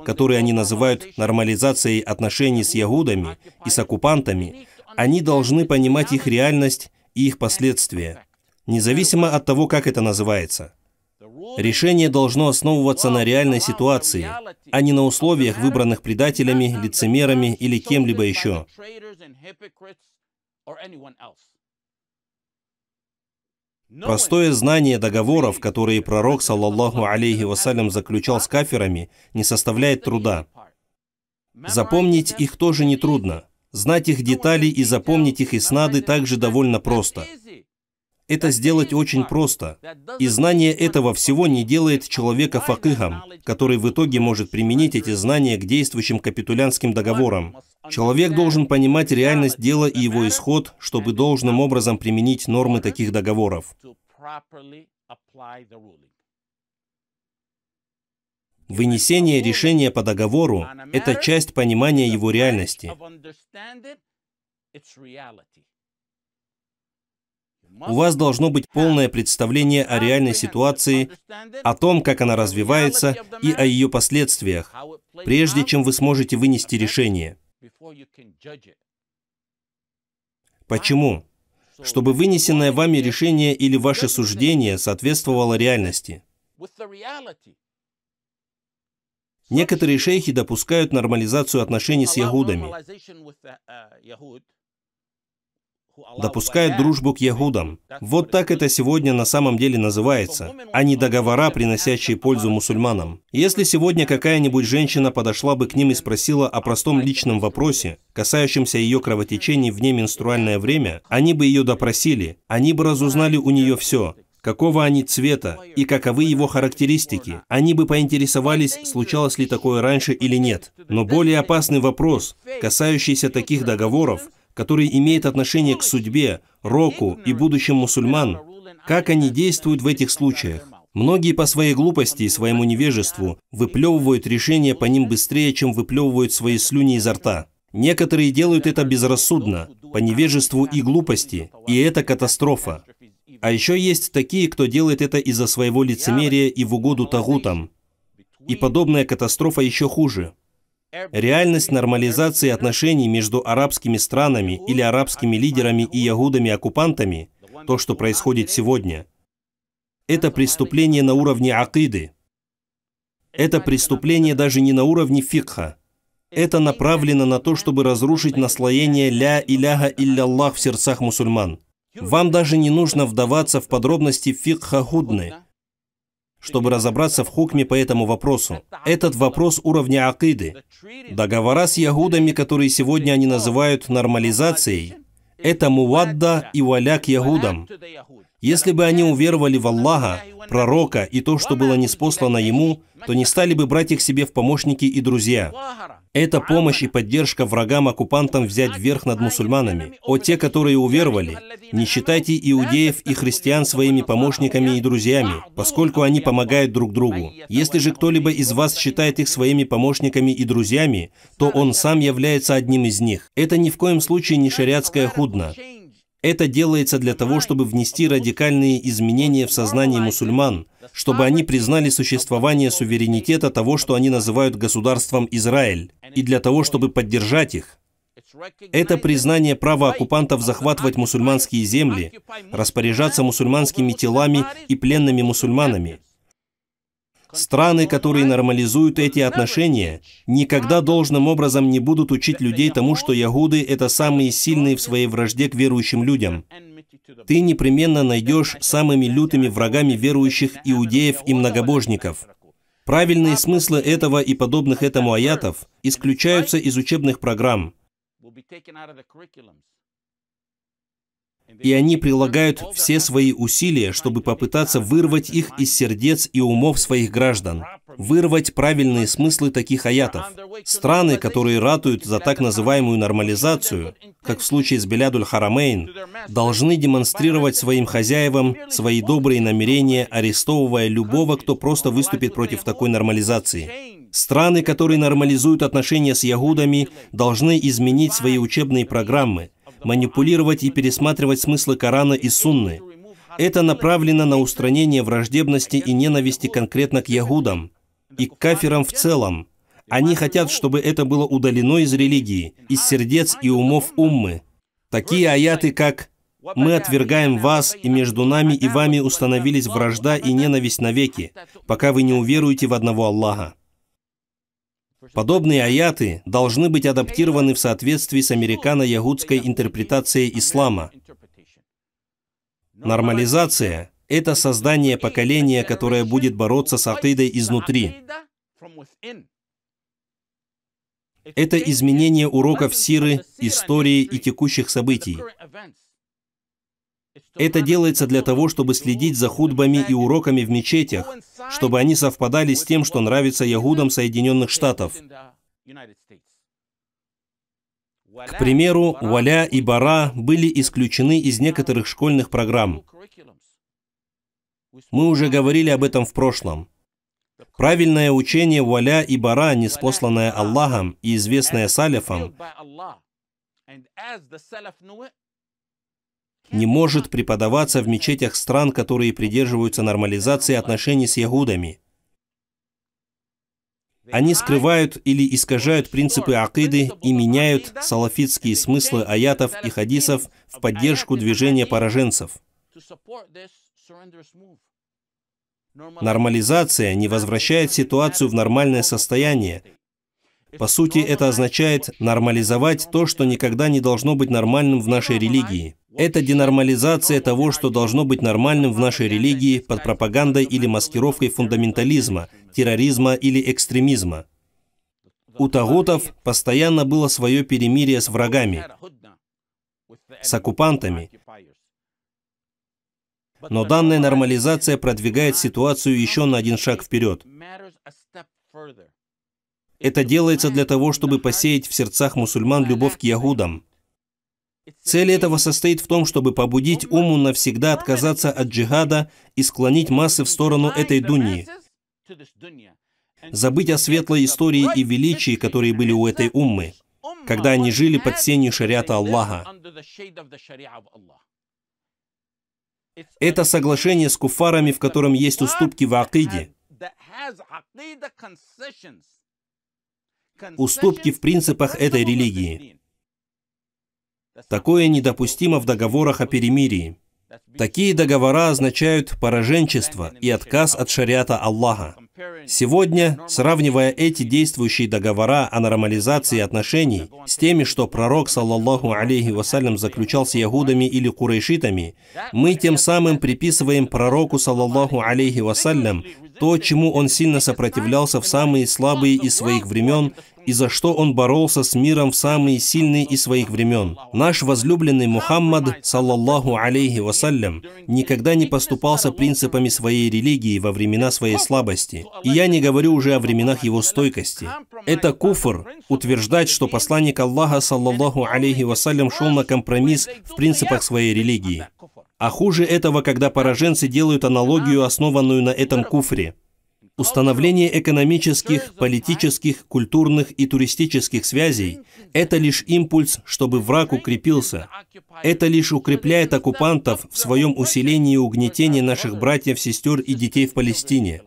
которые они называют нормализацией отношений с ягудами и с оккупантами, они должны понимать их реальность и их последствия независимо от того, как это называется. Решение должно основываться на реальной ситуации, а не на условиях, выбранных предателями, лицемерами или кем-либо еще. Простое знание договоров, которые пророк, саллаллаху алейхи вассалям, заключал с каферами, не составляет труда. Запомнить их тоже нетрудно. Знать их детали и запомнить их иснады также довольно просто – это сделать очень просто. И знание этого всего не делает человека факыхом, который в итоге может применить эти знания к действующим капитулянским договорам. Человек должен понимать реальность дела и его исход, чтобы должным образом применить нормы таких договоров. Вынесение решения по договору ⁇ это часть понимания его реальности. У вас должно быть полное представление о реальной ситуации, о том, как она развивается и о ее последствиях, прежде чем вы сможете вынести решение. Почему? Чтобы вынесенное вами решение или ваше суждение соответствовало реальности. Некоторые шейхи допускают нормализацию отношений с ягудами допускает дружбу к ягудам. Вот так это сегодня на самом деле называется, а не договора, приносящие пользу мусульманам. Если сегодня какая-нибудь женщина подошла бы к ним и спросила о простом личном вопросе, касающемся ее кровотечений вне менструальное время, они бы ее допросили, они бы разузнали у нее все, какого они цвета и каковы его характеристики. Они бы поинтересовались, случалось ли такое раньше или нет. Но более опасный вопрос, касающийся таких договоров, который имеет отношение к судьбе, року и будущим мусульман, а как они действуют в этих случаях. Многие по своей глупости и своему невежеству выплевывают решения по ним быстрее, чем выплевывают свои слюни изо рта. Некоторые делают это безрассудно, по невежеству и глупости, и это катастрофа. А еще есть такие, кто делает это из-за своего лицемерия и в угоду тагутам. И подобная катастрофа еще хуже. Реальность нормализации отношений между арабскими странами или арабскими лидерами и ягудами-оккупантами, то, что происходит сегодня, это преступление на уровне акиды. Это преступление даже не на уровне фикха. Это направлено на то, чтобы разрушить наслоение «ля иляха илля в сердцах мусульман. Вам даже не нужно вдаваться в подробности фикха худны, чтобы разобраться в хукме по этому вопросу. Этот вопрос уровня акиды. Договора с ягудами, которые сегодня они называют нормализацией, это муадда и валя к ягудам. Если бы они уверовали в Аллаха, пророка и то, что было неспослано ему, то не стали бы брать их себе в помощники и друзья. Это помощь и поддержка врагам-оккупантам взять верх над мусульманами. О те, которые уверовали, не считайте иудеев и христиан своими помощниками и друзьями, поскольку они помогают друг другу. Если же кто-либо из вас считает их своими помощниками и друзьями, то он сам является одним из них. Это ни в коем случае не шариатская худна. Это делается для того, чтобы внести радикальные изменения в сознание мусульман, чтобы они признали существование суверенитета того, что они называют государством Израиль, и для того, чтобы поддержать их. Это признание права оккупантов захватывать мусульманские земли, распоряжаться мусульманскими телами и пленными мусульманами – Страны, которые нормализуют эти отношения, никогда должным образом не будут учить людей тому, что ягуды – это самые сильные в своей вражде к верующим людям. Ты непременно найдешь самыми лютыми врагами верующих иудеев и многобожников. Правильные смыслы этого и подобных этому аятов исключаются из учебных программ и они прилагают все свои усилия, чтобы попытаться вырвать их из сердец и умов своих граждан, вырвать правильные смыслы таких аятов. Страны, которые ратуют за так называемую нормализацию, как в случае с Белядуль Харамейн, должны демонстрировать своим хозяевам свои добрые намерения, арестовывая любого, кто просто выступит против такой нормализации. Страны, которые нормализуют отношения с ягудами, должны изменить свои учебные программы, манипулировать и пересматривать смыслы Корана и Сунны. Это направлено на устранение враждебности и ненависти конкретно к ягудам и к кафирам в целом. Они хотят, чтобы это было удалено из религии, из сердец и умов уммы. Такие аяты, как «Мы отвергаем вас, и между нами и вами установились вражда и ненависть навеки, пока вы не уверуете в одного Аллаха». Подобные аяты должны быть адаптированы в соответствии с американо-ягудской интерпретацией ислама. Нормализация – это создание поколения, которое будет бороться с акидой изнутри. Это изменение уроков сиры, истории и текущих событий. Это делается для того, чтобы следить за худбами и уроками в мечетях, чтобы они совпадали с тем, что нравится ягудам Соединенных Штатов. К примеру, Валя и Бара были исключены из некоторых школьных программ. Мы уже говорили об этом в прошлом. Правильное учение Валя и Бара, неспосланное Аллахом и известное салифам, не может преподаваться в мечетях стран, которые придерживаются нормализации отношений с ягудами. Они скрывают или искажают принципы акиды и меняют салафитские смыслы аятов и хадисов в поддержку движения пораженцев. Нормализация не возвращает ситуацию в нормальное состояние. По сути, это означает нормализовать то, что никогда не должно быть нормальным в нашей религии – это денормализация того, что должно быть нормальным в нашей религии под пропагандой или маскировкой фундаментализма, терроризма или экстремизма. У тагутов постоянно было свое перемирие с врагами, с оккупантами. Но данная нормализация продвигает ситуацию еще на один шаг вперед. Это делается для того, чтобы посеять в сердцах мусульман любовь к ягудам, Цель этого состоит в том, чтобы побудить уму навсегда отказаться от джихада и склонить массы в сторону этой дуньи, забыть о светлой истории и величии, которые были у этой уммы, когда они жили под сенью шариата Аллаха. Это соглашение с куфарами, в котором есть уступки в акиде, уступки в принципах этой религии. Такое недопустимо в договорах о перемирии. Такие договора означают пораженчество и отказ от шариата Аллаха. Сегодня, сравнивая эти действующие договора о нормализации отношений с теми, что пророк, саллаллаху алейхи вассалям, заключал с ягудами или курайшитами, мы тем самым приписываем пророку, саллаллаху алейхи вассалям, то, чему он сильно сопротивлялся в самые слабые из своих времен, и за что он боролся с миром в самые сильные из своих времен. Наш возлюбленный Мухаммад, саллаллаху алейхи вассалям, никогда не поступался принципами своей религии во времена своей слабости. И я не говорю уже о временах его стойкости. Это куфр, утверждать, что посланник Аллаха, саллаллаху алейхи вассалям, шел на компромисс в принципах своей религии. А хуже этого, когда пораженцы делают аналогию, основанную на этом куфре – Установление экономических, политических, культурных и туристических связей – это лишь импульс, чтобы враг укрепился. Это лишь укрепляет оккупантов в своем усилении и угнетении наших братьев, сестер и детей в Палестине.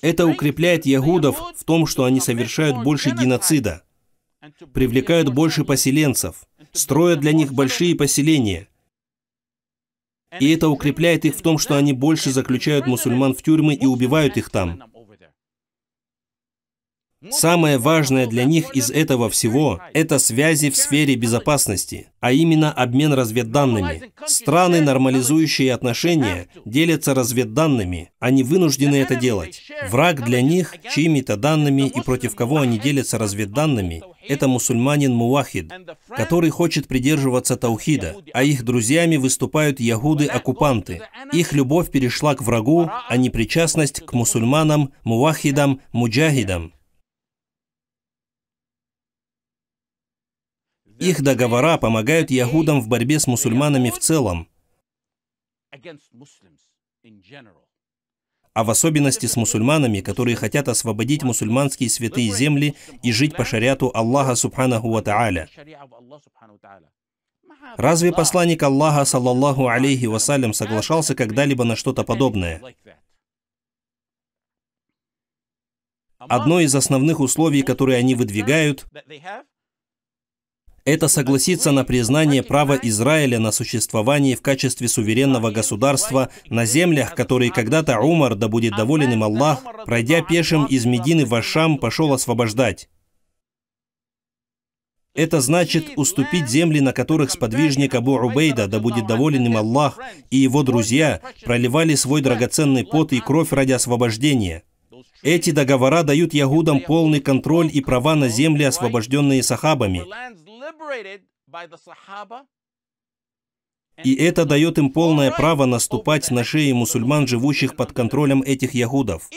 Это укрепляет ягудов в том, что они совершают больше геноцида, привлекают больше поселенцев, строят для них большие поселения – и это укрепляет их в том, что они больше заключают мусульман в тюрьмы и убивают их там. Самое важное для них из этого всего – это связи в сфере безопасности, а именно обмен разведданными. Страны, нормализующие отношения, делятся разведданными, они вынуждены это делать. Враг для них, чьими-то данными и против кого они делятся разведданными, это мусульманин Муахид, который хочет придерживаться таухида, а их друзьями выступают ягуды оккупанты Их любовь перешла к врагу, а не причастность к мусульманам, муахидам, муджахидам. Их договора помогают ягудам в борьбе с мусульманами в целом, а в особенности с мусульманами, которые хотят освободить мусульманские святые земли и жить по шариату Аллаха Субханаху Ва Тааля. Разве посланник Аллаха, саллаллаху алейхи вассалям, соглашался когда-либо на что-то подобное? Одно из основных условий, которые они выдвигают, это согласиться на признание права Израиля на существование в качестве суверенного государства на землях, которые когда-то Умар, да будет доволен им Аллах, пройдя пешим из Медины в Ашам, пошел освобождать. Это значит уступить земли, на которых сподвижник Абу Убейда, да будет доволен им Аллах, и его друзья проливали свой драгоценный пот и кровь ради освобождения. Эти договора дают ягудам полный контроль и права на земли, освобожденные сахабами. corroborated by the Sahaba И это дает им полное право наступать на шеи мусульман, живущих под контролем этих ягудов.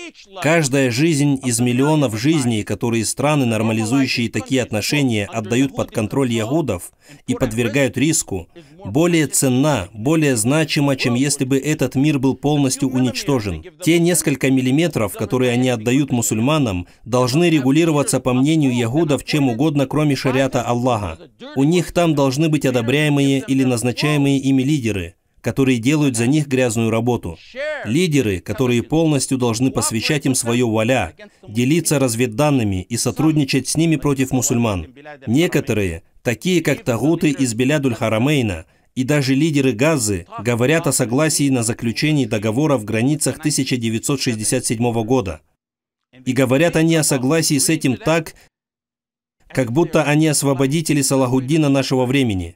Каждая жизнь из миллионов жизней, которые страны, нормализующие такие отношения, отдают под контроль ягудов и подвергают риску, более ценна, более значима, чем если бы этот мир был полностью уничтожен. Те несколько миллиметров, которые они отдают мусульманам, должны регулироваться, по мнению ягудов, чем угодно, кроме шариата Аллаха. У них там должны быть одобряемые или назначаемые ими лидеры, которые делают за них грязную работу. Лидеры, которые полностью должны посвящать им свое валя, делиться разведданными и сотрудничать с ними против мусульман. Некоторые, такие как Тагуты из Белядуль-Харамейна, и даже лидеры Газы говорят о согласии на заключение договора в границах 1967 года. И говорят они о согласии с этим так, как будто они освободители Салахуддина нашего времени.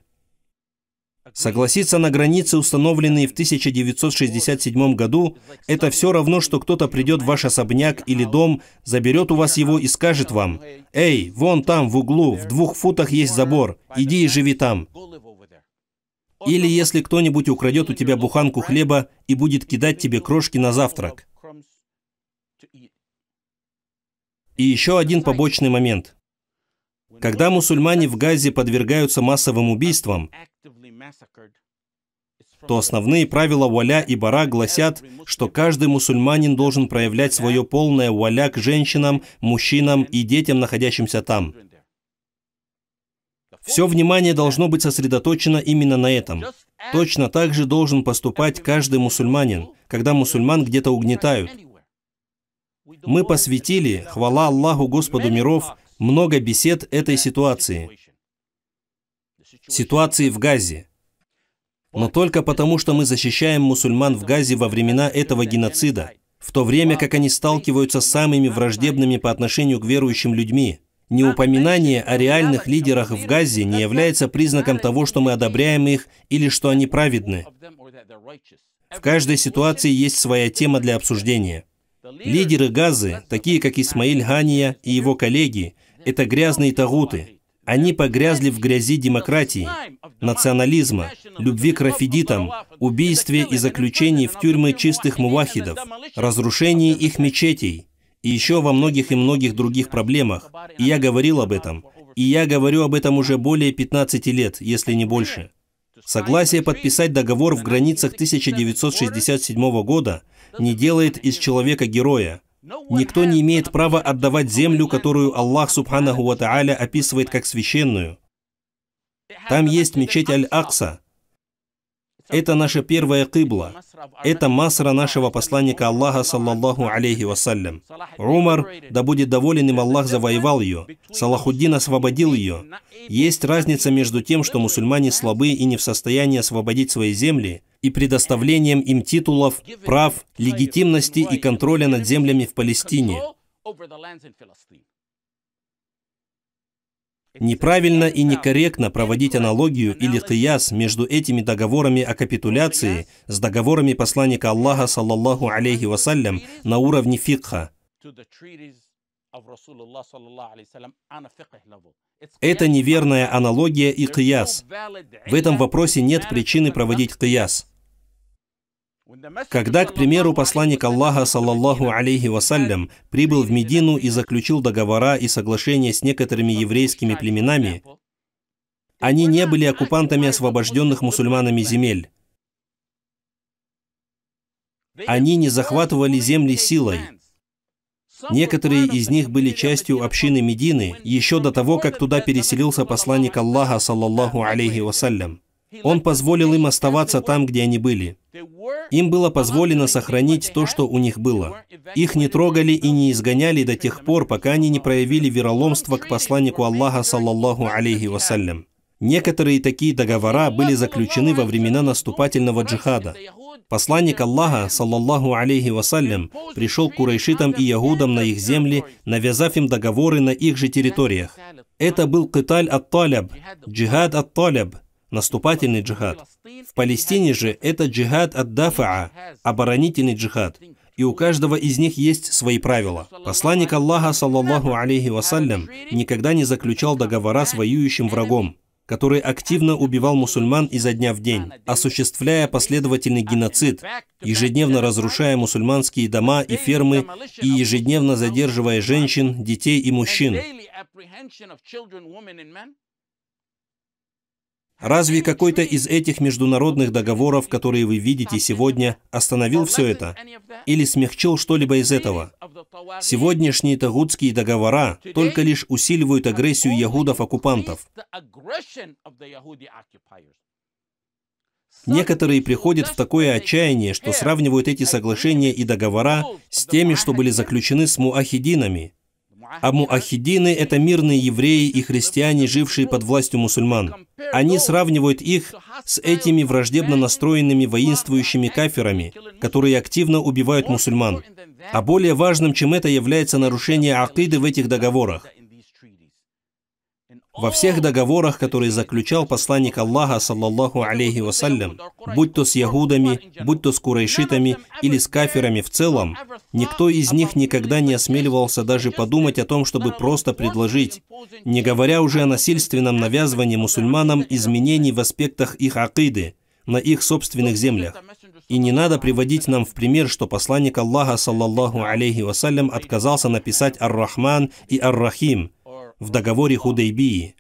Согласиться на границы, установленные в 1967 году, это все равно, что кто-то придет в ваш особняк или дом, заберет у вас его и скажет вам, «Эй, вон там, в углу, в двух футах есть забор, иди и живи там». Или если кто-нибудь украдет у тебя буханку хлеба и будет кидать тебе крошки на завтрак. И еще один побочный момент. Когда мусульмане в Газе подвергаются массовым убийствам, то основные правила валя и бара гласят, что каждый мусульманин должен проявлять свое полное валя к женщинам, мужчинам и детям, находящимся там. Все внимание должно быть сосредоточено именно на этом. Точно так же должен поступать каждый мусульманин, когда мусульман где-то угнетают. Мы посвятили, хвала Аллаху Господу миров, много бесед этой ситуации. Ситуации в Газе. Но только потому, что мы защищаем мусульман в Газе во времена этого геноцида, в то время как они сталкиваются с самыми враждебными по отношению к верующим людьми. Неупоминание о реальных лидерах в Газе не является признаком того, что мы одобряем их или что они праведны. В каждой ситуации есть своя тема для обсуждения. Лидеры Газы, такие как Исмаиль Гания и его коллеги, это грязные тагуты, они погрязли в грязи демократии, национализма, любви к рафидитам, убийстве и заключении в тюрьмы чистых мувахидов, разрушении их мечетей и еще во многих и многих других проблемах. И я говорил об этом. И я говорю об этом уже более 15 лет, если не больше. Согласие подписать договор в границах 1967 года не делает из человека героя – Никто не имеет права отдавать землю, которую Аллах Субханаху Ва Тааля описывает как священную. Там есть мечеть Аль-Акса, это наша первая кыбла. Это масра нашего посланника Аллаха, саллаллаху алейхи вассалям. Умар, да будет доволен им Аллах, завоевал ее. Салахуддин освободил ее. Есть разница между тем, что мусульмане слабы и не в состоянии освободить свои земли, и предоставлением им титулов, прав, легитимности и контроля над землями в Палестине. Неправильно и некорректно проводить аналогию или кияс между этими договорами о капитуляции с договорами посланника Аллаха, саллаллаху алейхи вассалям, на уровне фикха. Это неверная аналогия и кияс. В этом вопросе нет причины проводить кияс. Когда, к примеру, посланник Аллаха, саллаллаху алейхи вассалям, прибыл в Медину и заключил договора и соглашения с некоторыми еврейскими племенами, они не были оккупантами освобожденных мусульманами земель. Они не захватывали земли силой. Некоторые из них были частью общины Медины еще до того, как туда переселился посланник Аллаха, саллаллаху алейхи вассалям. Он позволил им оставаться там, где они были. Им было позволено сохранить то, что у них было. Их не трогали и не изгоняли до тех пор, пока они не проявили вероломство к посланнику Аллаха, саллаллаху алейхи вассалям. Некоторые такие договора были заключены во времена наступательного джихада. Посланник Аллаха, саллаллаху алейхи вассалям, пришел к курайшитам и ягудам на их земли, навязав им договоры на их же территориях. Это был кыталь ат-таляб, джихад ат-таляб, наступательный джихад. В Палестине же это джихад от дафаа, оборонительный джихад. И у каждого из них есть свои правила. Посланник Аллаха, саллаллаху алейхи вассалям, никогда не заключал договора с воюющим врагом, который активно убивал мусульман изо дня в день, осуществляя последовательный геноцид, ежедневно разрушая мусульманские дома и фермы и ежедневно задерживая женщин, детей и мужчин. Разве какой-то из этих международных договоров, которые вы видите сегодня, остановил все это? Или смягчил что-либо из этого? Сегодняшние тагутские договора только лишь усиливают агрессию ягудов-оккупантов. Некоторые приходят в такое отчаяние, что сравнивают эти соглашения и договора с теми, что были заключены с муахидинами, а муахидины — это мирные евреи и христиане, жившие под властью мусульман. Они сравнивают их с этими враждебно настроенными воинствующими каферами, которые активно убивают мусульман. А более важным, чем это, является нарушение акиды в этих договорах. Во всех договорах, которые заключал посланник Аллаха, саллаллаху алейхи вассалям, будь то с ягудами, будь то с курайшитами или с каферами в целом, никто из них никогда не осмеливался даже подумать о том, чтобы просто предложить, не говоря уже о насильственном навязывании мусульманам изменений в аспектах их акиды, на их собственных землях. И не надо приводить нам в пример, что посланник Аллаха, саллаллаху алейхи вассалям, отказался написать «Ар-Рахман» и «Ар-Рахим», в договоре Худейбии,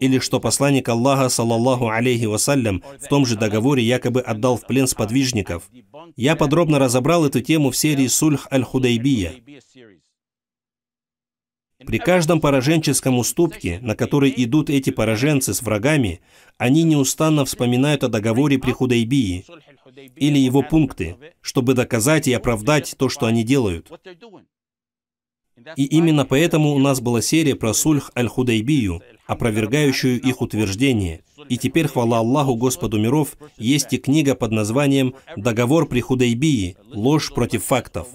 или что посланник Аллаха, саллаллаху алейхи вассалям, в том же договоре якобы отдал в плен сподвижников. Я подробно разобрал эту тему в серии «Сульх аль-Худайбия». При каждом пораженческом уступке, на который идут эти пораженцы с врагами, они неустанно вспоминают о договоре при Худайбии или его пункты, чтобы доказать и оправдать то, что они делают. И именно поэтому у нас была серия про сульх аль-Худайбию, опровергающую их утверждение. И теперь, хвала Аллаху, Господу миров, есть и книга под названием «Договор при Худайбии. Ложь против фактов».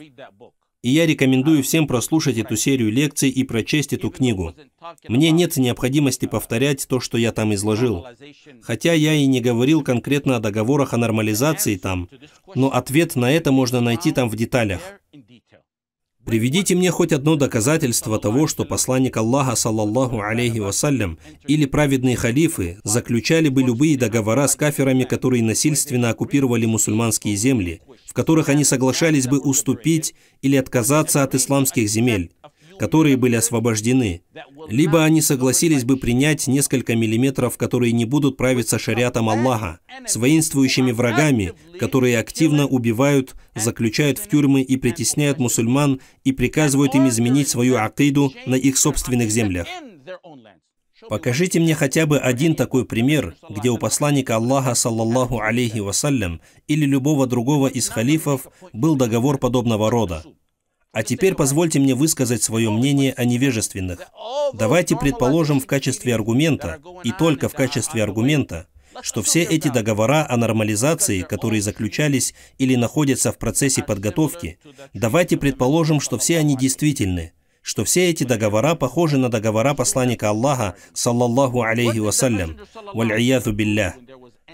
И я рекомендую всем прослушать эту серию лекций и прочесть эту книгу. Мне нет необходимости повторять то, что я там изложил. Хотя я и не говорил конкретно о договорах о нормализации там, но ответ на это можно найти там в деталях. Приведите мне хоть одно доказательство того, что посланник Аллаха, саллаллаху алейхи вассалям, или праведные халифы заключали бы любые договора с каферами, которые насильственно оккупировали мусульманские земли, в которых они соглашались бы уступить или отказаться от исламских земель которые были освобождены, либо они согласились бы принять несколько миллиметров, которые не будут правиться шариатом Аллаха, с воинствующими врагами, которые активно убивают, заключают в тюрьмы и притесняют мусульман и приказывают им изменить свою акиду на их собственных землях. Покажите мне хотя бы один такой пример, где у посланника Аллаха, саллаллаху алейхи вассалям, или любого другого из халифов был договор подобного рода. А теперь позвольте мне высказать свое мнение о невежественных. Давайте предположим в качестве аргумента, и только в качестве аргумента, что все эти договора о нормализации, которые заключались или находятся в процессе подготовки, давайте предположим, что все они действительны, что все эти договора похожи на договора посланника Аллаха, саллаллаху алейхи вассалям, валь билля.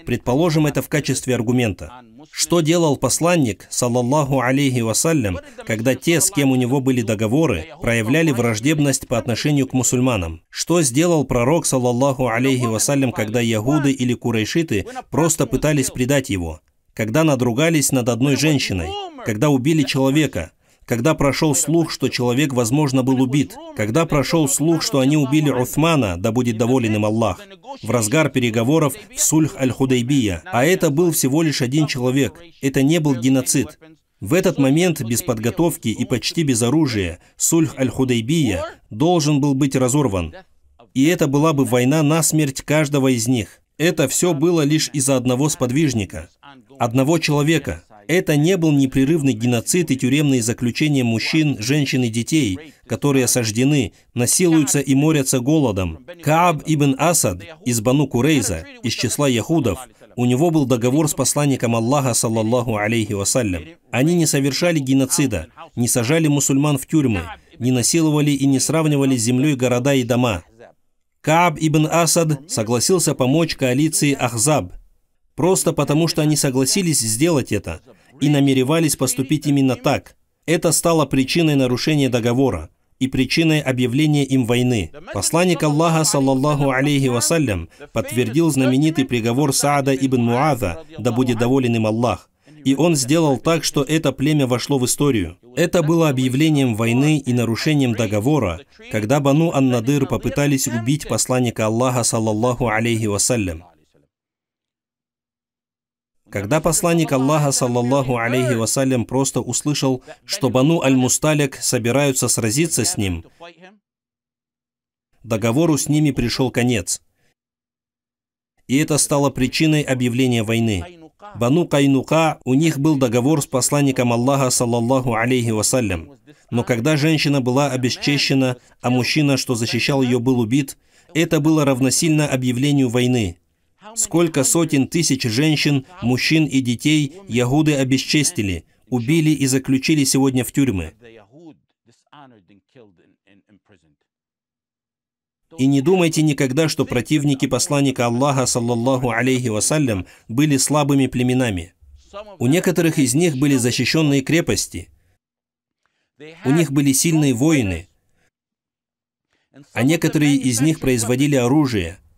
Предположим это в качестве аргумента. Что делал посланник, саллаллаху алейхи вассалям, когда те, с кем у него были договоры, проявляли враждебность по отношению к мусульманам? Что сделал пророк, саллаллаху алейхи вассалям, когда ягуды или курайшиты просто пытались предать его? Когда надругались над одной женщиной? Когда убили человека? когда прошел слух, что человек, возможно, был убит, когда прошел слух, что они убили Уфмана, да будет доволен им Аллах, в разгар переговоров в Сульх Аль-Худайбия, а это был всего лишь один человек, это не был геноцид. В этот момент, без подготовки и почти без оружия, Сульх Аль-Худайбия должен был быть разорван. И это была бы война на смерть каждого из них. Это все было лишь из-за одного сподвижника, одного человека, это не был непрерывный геноцид и тюремные заключения мужчин, женщин и детей, которые осаждены, насилуются и морятся голодом. Кааб ибн Асад из Бану Курейза, из числа яхудов, у него был договор с посланником Аллаха, саллаллаху алейхи вассалям. Они не совершали геноцида, не сажали мусульман в тюрьмы, не насиловали и не сравнивали с землей города и дома. Кааб ибн Асад согласился помочь коалиции Ахзаб, Просто потому, что они согласились сделать это и намеревались поступить именно так. Это стало причиной нарушения договора и причиной объявления им войны. Посланник Аллаха, саллаллаху алейхи вассалям, подтвердил знаменитый приговор Саада ибн Муаза, да будет доволен им Аллах. И он сделал так, что это племя вошло в историю. Это было объявлением войны и нарушением договора, когда Бану Ан-Надыр попытались убить посланника Аллаха, саллаллаху алейхи вассалям. Когда посланник Аллаха, саллаллаху алейхи вассалям, просто услышал, что Бану Аль-Мусталик собираются сразиться с ним, договору с ними пришел конец. И это стало причиной объявления войны. Бану Кайнука, у них был договор с посланником Аллаха, саллаллаху алейхи вассалям. Но когда женщина была обесчещена, а мужчина, что защищал ее, был убит, это было равносильно объявлению войны – Сколько сотен тысяч женщин, мужчин и детей ягуды обесчестили, убили и заключили сегодня в тюрьмы. И не думайте никогда, что противники посланника Аллаха, саллаллаху алейхи вассалям, были слабыми племенами. У некоторых из них были защищенные крепости. У них были сильные воины. А некоторые из них производили оружие –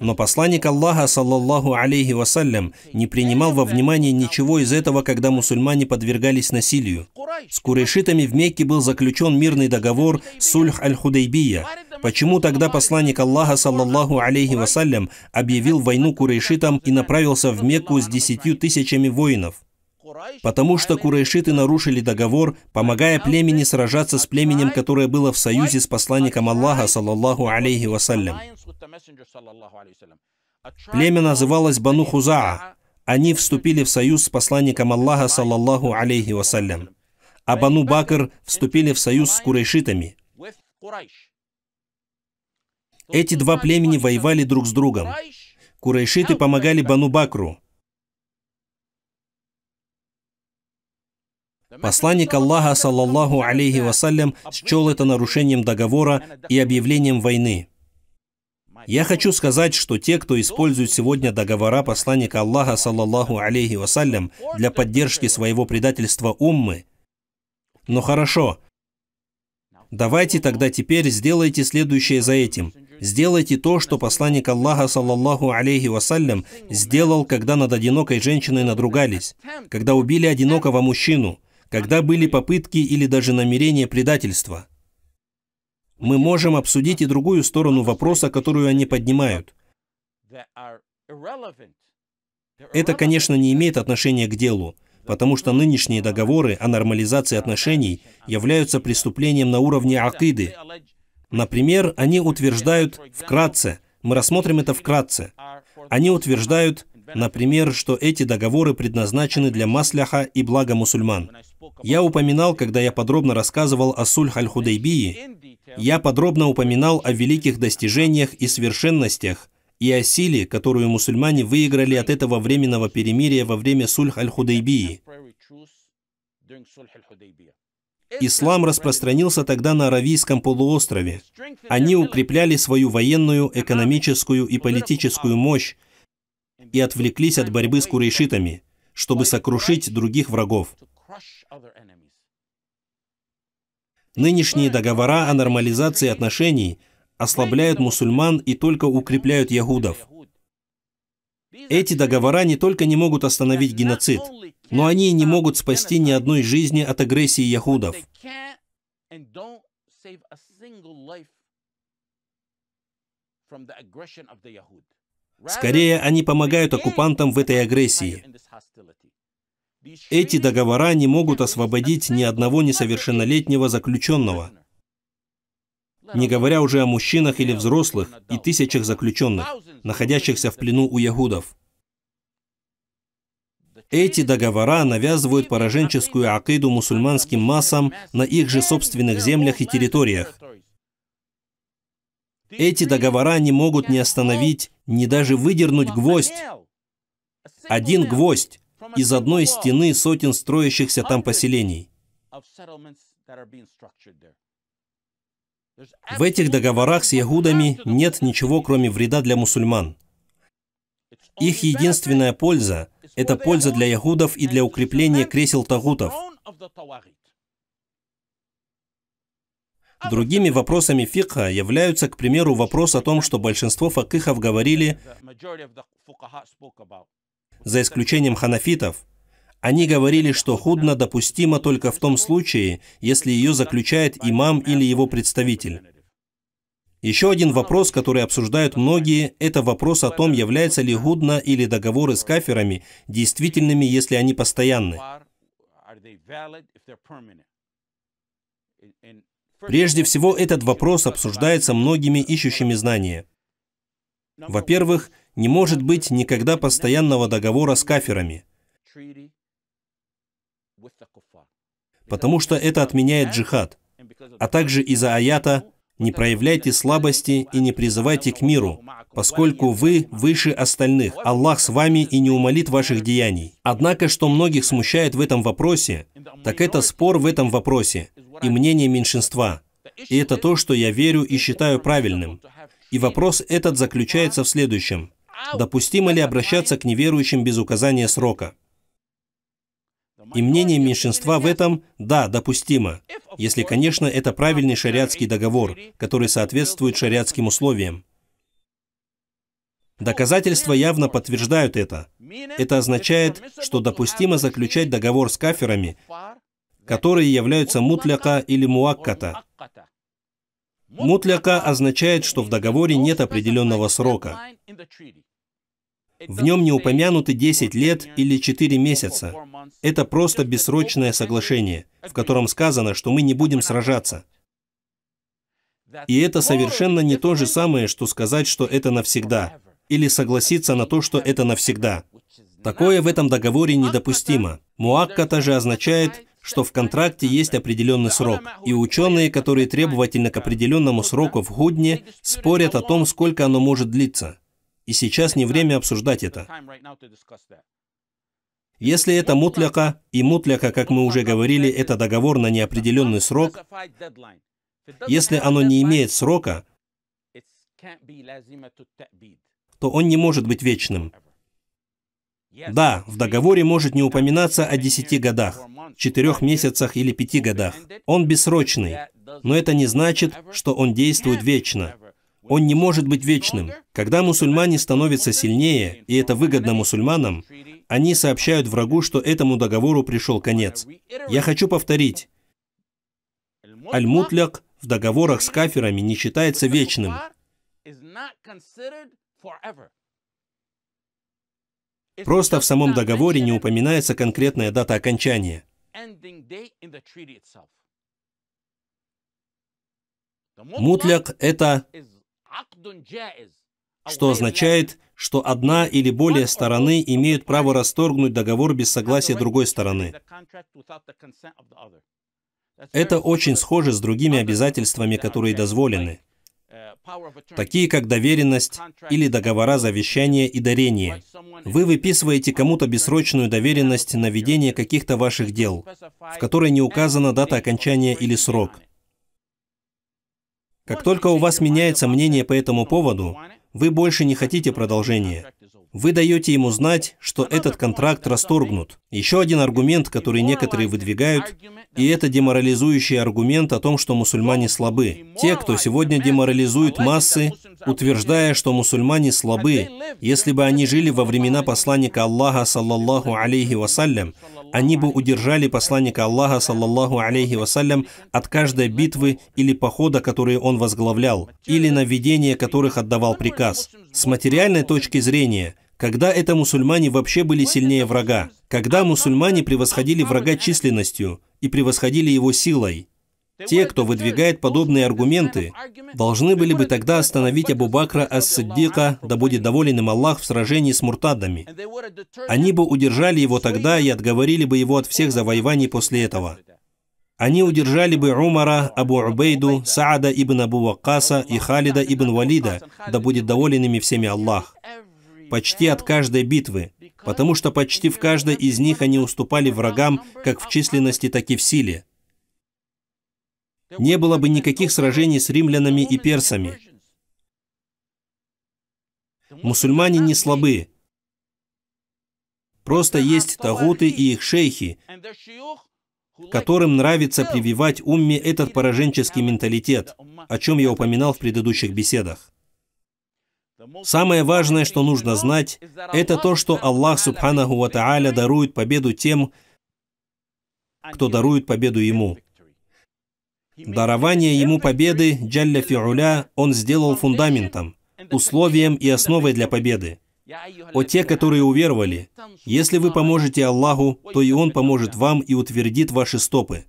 но посланник Аллаха, саллаллаху алейхи вассалям, не принимал во внимание ничего из этого, когда мусульмане подвергались насилию. С курейшитами в Мекке был заключен мирный договор Сульх Аль-Худейбия. Почему тогда посланник Аллаха, саллаллаху алейхи вассалям, объявил войну курейшитам и направился в Мекку с десятью тысячами воинов? Потому что курайшиты нарушили договор, помогая племени сражаться с племенем, которое было в союзе с посланником Аллаха, саллаллаху алейхи вассалям. Племя называлось Бану Хузаа. Они вступили в союз с посланником Аллаха, саллаллаху алейхи вассалям. А Бану Бакр вступили в союз с курайшитами. Эти два племени воевали друг с другом. Курайшиты помогали Бану Бакру, Посланник Аллаха, саллаллаху алейхи вассалям, счел это нарушением договора и объявлением войны. Я хочу сказать, что те, кто использует сегодня договора посланника Аллаха, саллаллаху алейхи вассалям, для поддержки своего предательства уммы, ну хорошо, давайте тогда теперь сделайте следующее за этим. Сделайте то, что посланник Аллаха, саллаллаху алейхи вассалям, сделал, когда над одинокой женщиной надругались, когда убили одинокого мужчину, когда были попытки или даже намерения предательства. Мы можем обсудить и другую сторону вопроса, которую они поднимают. Это, конечно, не имеет отношения к делу, потому что нынешние договоры о нормализации отношений являются преступлением на уровне акиды. Например, они утверждают вкратце, мы рассмотрим это вкратце, они утверждают, например, что эти договоры предназначены для масляха и блага мусульман. Я упоминал, когда я подробно рассказывал о Сульх Аль-Худайбии, я подробно упоминал о великих достижениях и совершенностях и о силе, которую мусульмане выиграли от этого временного перемирия во время Сульх Аль-Худайбии. Ислам распространился тогда на Аравийском полуострове. Они укрепляли свою военную, экономическую и политическую мощь и отвлеклись от борьбы с курейшитами, чтобы сокрушить других врагов. Нынешние договора о нормализации отношений ослабляют мусульман и только укрепляют ягудов. Эти договора не только не могут остановить геноцид, но они не могут спасти ни одной жизни от агрессии яхудов. Скорее, они помогают оккупантам в этой агрессии. Эти договора не могут освободить ни одного несовершеннолетнего заключенного, не говоря уже о мужчинах или взрослых и тысячах заключенных, находящихся в плену у ягудов. Эти договора навязывают пораженческую акиду мусульманским массам на их же собственных землях и территориях. Эти договора не могут не остановить, не даже выдернуть гвоздь. Один гвоздь из одной стены сотен строящихся там поселений. В этих договорах с ягудами нет ничего, кроме вреда для мусульман. Их единственная польза – это польза для ягудов и для укрепления кресел тагутов. Другими вопросами фикха являются, к примеру, вопрос о том, что большинство факихов говорили, за исключением ханафитов, они говорили, что худна допустима только в том случае, если ее заключает имам или его представитель. Еще один вопрос, который обсуждают многие, это вопрос о том, является ли худна или договоры с каферами действительными, если они постоянны. Прежде всего, этот вопрос обсуждается многими ищущими знания. Во-первых, не может быть никогда постоянного договора с каферами, потому что это отменяет джихад, а также из-за аята «Не проявляйте слабости и не призывайте к миру, поскольку вы выше остальных, Аллах с вами и не умолит ваших деяний». Однако, что многих смущает в этом вопросе, так это спор в этом вопросе и мнение меньшинства. И это то, что я верю и считаю правильным. И вопрос этот заключается в следующем допустимо ли обращаться к неверующим без указания срока. И мнение меньшинства в этом – да, допустимо, если, конечно, это правильный шариатский договор, который соответствует шариатским условиям. Доказательства явно подтверждают это. Это означает, что допустимо заключать договор с каферами, которые являются мутляка или муакката. Мутляка означает, что в договоре нет определенного срока. В нем не упомянуты 10 лет или 4 месяца. Это просто бессрочное соглашение, в котором сказано, что мы не будем сражаться. И это совершенно не то же самое, что сказать, что это навсегда, или согласиться на то, что это навсегда. Такое в этом договоре недопустимо. Муакката же означает, что в контракте есть определенный срок, и ученые, которые требовательны к определенному сроку в Гудне, спорят о том, сколько оно может длиться. И сейчас не время обсуждать это. Если это мутляка, и мутляка, как мы уже говорили, это договор на неопределенный срок, если оно не имеет срока, то он не может быть вечным. Да, в договоре может не упоминаться о 10 годах, 4 месяцах или 5 годах. Он бессрочный, но это не значит, что он действует вечно. Он не может быть вечным. Когда мусульмане становятся сильнее, и это выгодно мусульманам, они сообщают врагу, что этому договору пришел конец. Я хочу повторить. Аль-Мутляк в договорах с каферами не считается вечным. Просто в самом договоре не упоминается конкретная дата окончания. Мутляк — это что означает, что одна или более стороны имеют право расторгнуть договор без согласия другой стороны. Это очень схоже с другими обязательствами, которые дозволены, uh, такие как доверенность или договора завещания и дарения. Вы выписываете кому-то бессрочную доверенность на ведение каких-то ваших дел, в которой не указана дата окончания или срок – как только у вас меняется мнение по этому поводу, вы больше не хотите продолжения. Вы даете ему знать, что этот контракт расторгнут. Еще один аргумент, который некоторые выдвигают, и это деморализующий аргумент о том, что мусульмане слабы. Те, кто сегодня деморализует массы, утверждая, что мусульмане слабы, если бы они жили во времена посланника Аллаха, саллаллаху алейхи вассалям, они бы удержали посланника Аллаха, саллаллаху алейхи вассалям, от каждой битвы или похода, которые он возглавлял, или на ведение которых отдавал приказ. С материальной точки зрения – когда это мусульмане вообще были сильнее врага? Когда мусульмане превосходили врага численностью и превосходили его силой? Те, кто выдвигает подобные аргументы, должны были бы тогда остановить Абу Бакра ас саддика да будет доволен им Аллах в сражении с муртадами. Они бы удержали его тогда и отговорили бы его от всех завоеваний после этого. Они удержали бы Умара, Абу Убейду, Саада ибн Абу Вакаса и Халида ибн Валида, да будет доволен ими всеми Аллах почти от каждой битвы, потому что почти в каждой из них они уступали врагам как в численности, так и в силе. Не было бы никаких сражений с римлянами и персами. Мусульмане не слабы. Просто есть тагуты и их шейхи, которым нравится прививать умме этот пораженческий менталитет, о чем я упоминал в предыдущих беседах. Самое важное, что нужно знать, это то, что Аллах Субханаху Ва дарует победу тем, кто дарует победу Ему. Дарование Ему победы, Джалля Фиуля, Он сделал фундаментом, условием и основой для победы. «О те, которые уверовали, если вы поможете Аллаху, то и Он поможет вам и утвердит ваши стопы».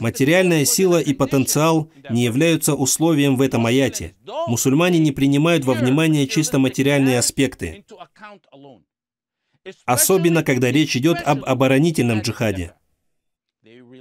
Материальная сила и потенциал не являются условием в этом аяте. Мусульмане не принимают во внимание чисто материальные аспекты, особенно когда речь идет об оборонительном джихаде.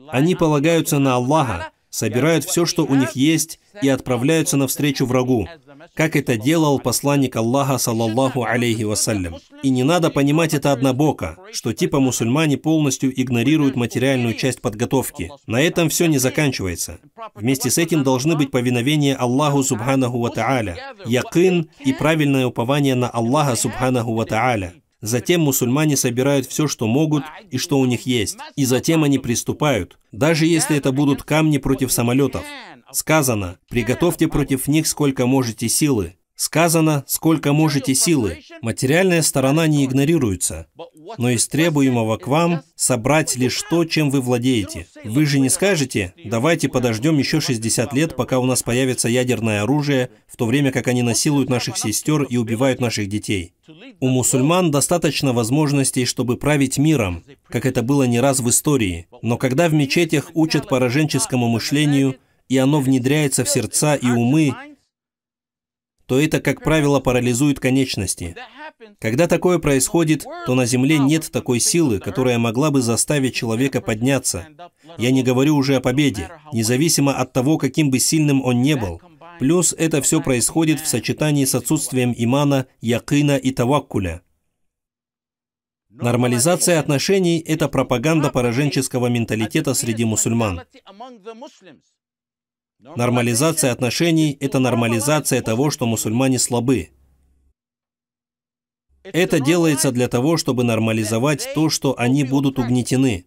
Они полагаются на Аллаха, собирают все, что у них есть, и отправляются навстречу врагу, как это делал посланник Аллаха, саллаллаху алейхи вассалям. И не надо понимать это однобоко, что типа мусульмане полностью игнорируют материальную часть подготовки. На этом все не заканчивается. Вместе с этим должны быть повиновение Аллаху субханаху ва тааля, якын и правильное упование на Аллаха субханаху ва тааля. Затем мусульмане собирают все, что могут и что у них есть. И затем они приступают, даже если это будут камни против самолетов. Сказано, приготовьте против них сколько можете силы. Сказано, сколько можете силы. Материальная сторона не игнорируется, но из требуемого к вам собрать лишь то, чем вы владеете. Вы же не скажете, давайте подождем еще 60 лет, пока у нас появится ядерное оружие, в то время как они насилуют наших сестер и убивают наших детей. У мусульман достаточно возможностей, чтобы править миром, как это было не раз в истории. Но когда в мечетях учат пораженческому мышлению, и оно внедряется в сердца и умы, то это, как правило, парализует конечности. Когда такое происходит, то на Земле нет такой силы, которая могла бы заставить человека подняться. Я не говорю уже о победе, независимо от того, каким бы сильным он не был. Плюс это все происходит в сочетании с отсутствием имана, якына и таваккуля. Нормализация отношений – это пропаганда пораженческого менталитета среди мусульман. Нормализация отношений – это нормализация того, что мусульмане слабы. Это делается для того, чтобы нормализовать то, что они будут угнетены,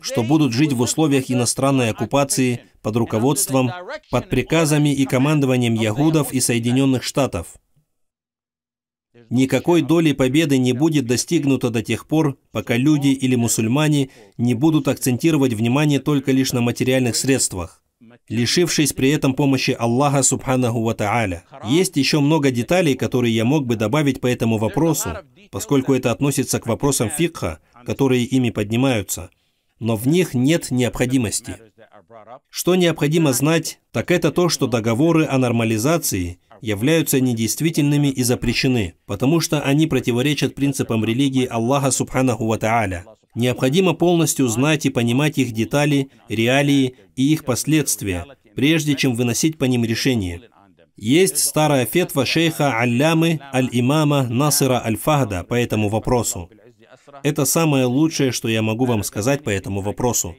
что будут жить в условиях иностранной оккупации, под руководством, под приказами и командованием ягудов и Соединенных Штатов. Никакой доли победы не будет достигнута до тех пор, пока люди или мусульмане не будут акцентировать внимание только лишь на материальных средствах лишившись при этом помощи Аллаха Субханаху Ва Тааля. Есть еще много деталей, которые я мог бы добавить по этому вопросу, поскольку это относится к вопросам фикха, которые ими поднимаются, но в них нет необходимости. Что необходимо знать, так это то, что договоры о нормализации являются недействительными и запрещены, потому что они противоречат принципам религии Аллаха Субханаху Ва Тааля. Необходимо полностью знать и понимать их детали, реалии и их последствия, прежде чем выносить по ним решение. Есть старая фетва шейха Аллямы Аль-Имама Насыра Аль-Фахда по этому вопросу. Это самое лучшее, что я могу вам сказать по этому вопросу.